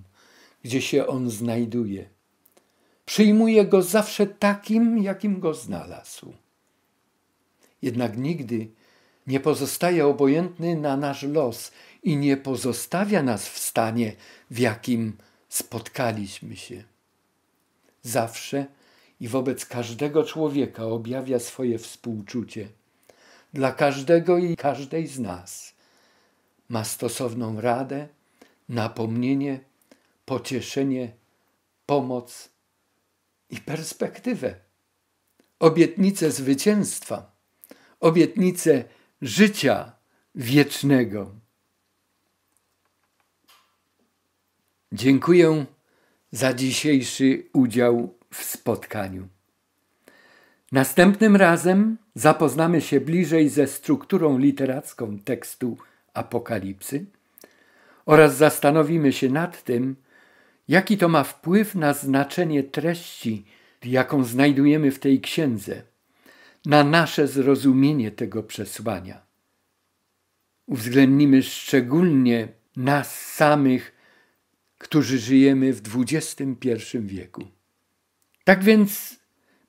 gdzie się on znajduje. Przyjmuje go zawsze takim, jakim go znalazł. Jednak nigdy nie pozostaje obojętny na nasz los i nie pozostawia nas w stanie, w jakim spotkaliśmy się. Zawsze i wobec każdego człowieka objawia swoje współczucie. Dla każdego i każdej z nas ma stosowną radę, napomnienie, pocieszenie, pomoc i perspektywę. Obietnicę zwycięstwa, obietnicę życia wiecznego. Dziękuję za dzisiejszy udział w spotkaniu. Następnym razem zapoznamy się bliżej ze strukturą literacką tekstu Apokalipsy oraz zastanowimy się nad tym, jaki to ma wpływ na znaczenie treści, jaką znajdujemy w tej księdze, na nasze zrozumienie tego przesłania. Uwzględnimy szczególnie nas samych, którzy żyjemy w XXI wieku. Tak więc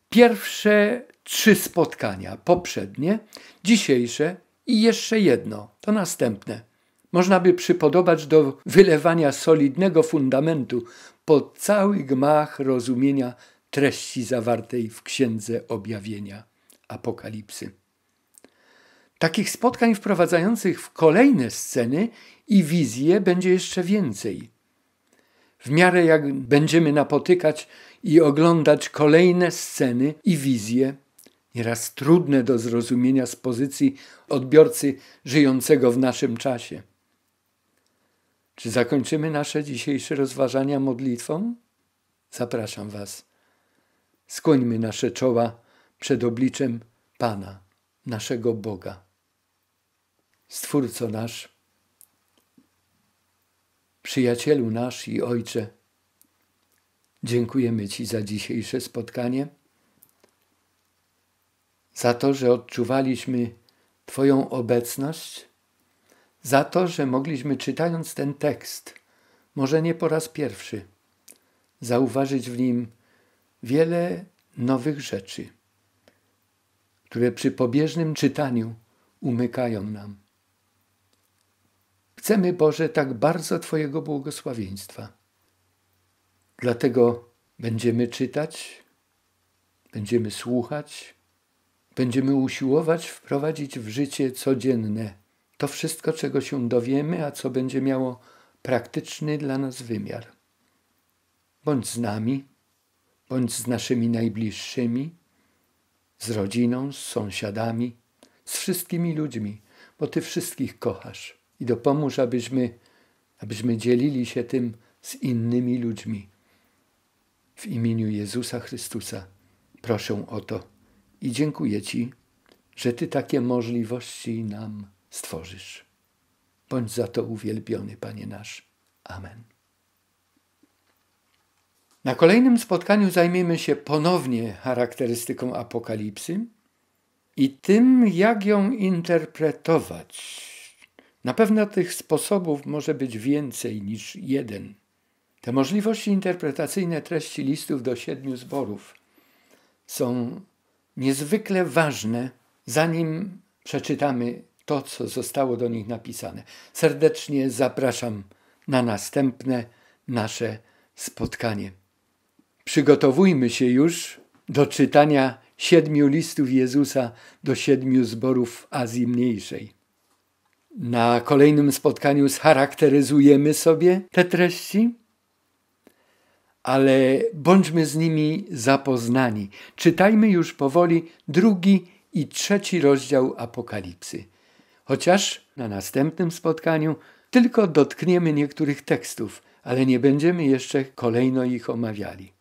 pierwsze trzy spotkania, poprzednie, dzisiejsze i jeszcze jedno, to następne, można by przypodobać do wylewania solidnego fundamentu pod cały gmach rozumienia treści zawartej w Księdze Objawienia Apokalipsy. Takich spotkań wprowadzających w kolejne sceny i wizje będzie jeszcze więcej. W miarę jak będziemy napotykać i oglądać kolejne sceny i wizje, nieraz trudne do zrozumienia z pozycji odbiorcy żyjącego w naszym czasie. Czy zakończymy nasze dzisiejsze rozważania modlitwą? Zapraszam Was. Skłońmy nasze czoła przed obliczem Pana, naszego Boga. Stwórco nasz, przyjacielu nasz i Ojcze, Dziękujemy Ci za dzisiejsze spotkanie, za to, że odczuwaliśmy Twoją obecność, za to, że mogliśmy czytając ten tekst, może nie po raz pierwszy, zauważyć w nim wiele nowych rzeczy, które przy pobieżnym czytaniu umykają nam. Chcemy, Boże, tak bardzo Twojego błogosławieństwa Dlatego będziemy czytać, będziemy słuchać, będziemy usiłować wprowadzić w życie codzienne to wszystko, czego się dowiemy, a co będzie miało praktyczny dla nas wymiar. Bądź z nami, bądź z naszymi najbliższymi, z rodziną, z sąsiadami, z wszystkimi ludźmi, bo Ty wszystkich kochasz i dopomóż, abyśmy, abyśmy dzielili się tym z innymi ludźmi w imieniu Jezusa Chrystusa proszę o to i dziękuję Ci, że Ty takie możliwości nam stworzysz. Bądź za to uwielbiony, Panie nasz. Amen. Na kolejnym spotkaniu zajmiemy się ponownie charakterystyką apokalipsy i tym, jak ją interpretować. Na pewno tych sposobów może być więcej niż jeden. Te możliwości interpretacyjne treści listów do siedmiu zborów są niezwykle ważne, zanim przeczytamy to, co zostało do nich napisane. Serdecznie zapraszam na następne nasze spotkanie. Przygotowujmy się już do czytania siedmiu listów Jezusa do siedmiu zborów Azji Mniejszej. Na kolejnym spotkaniu scharakteryzujemy sobie te treści ale bądźmy z nimi zapoznani. Czytajmy już powoli drugi i trzeci rozdział Apokalipsy. Chociaż na następnym spotkaniu tylko dotkniemy niektórych tekstów, ale nie będziemy jeszcze kolejno ich omawiali.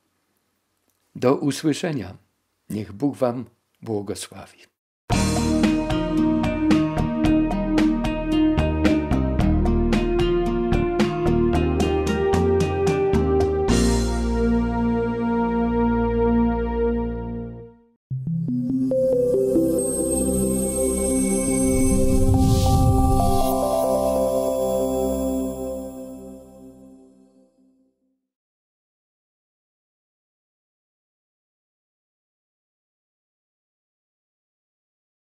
Do usłyszenia. Niech Bóg Wam błogosławi.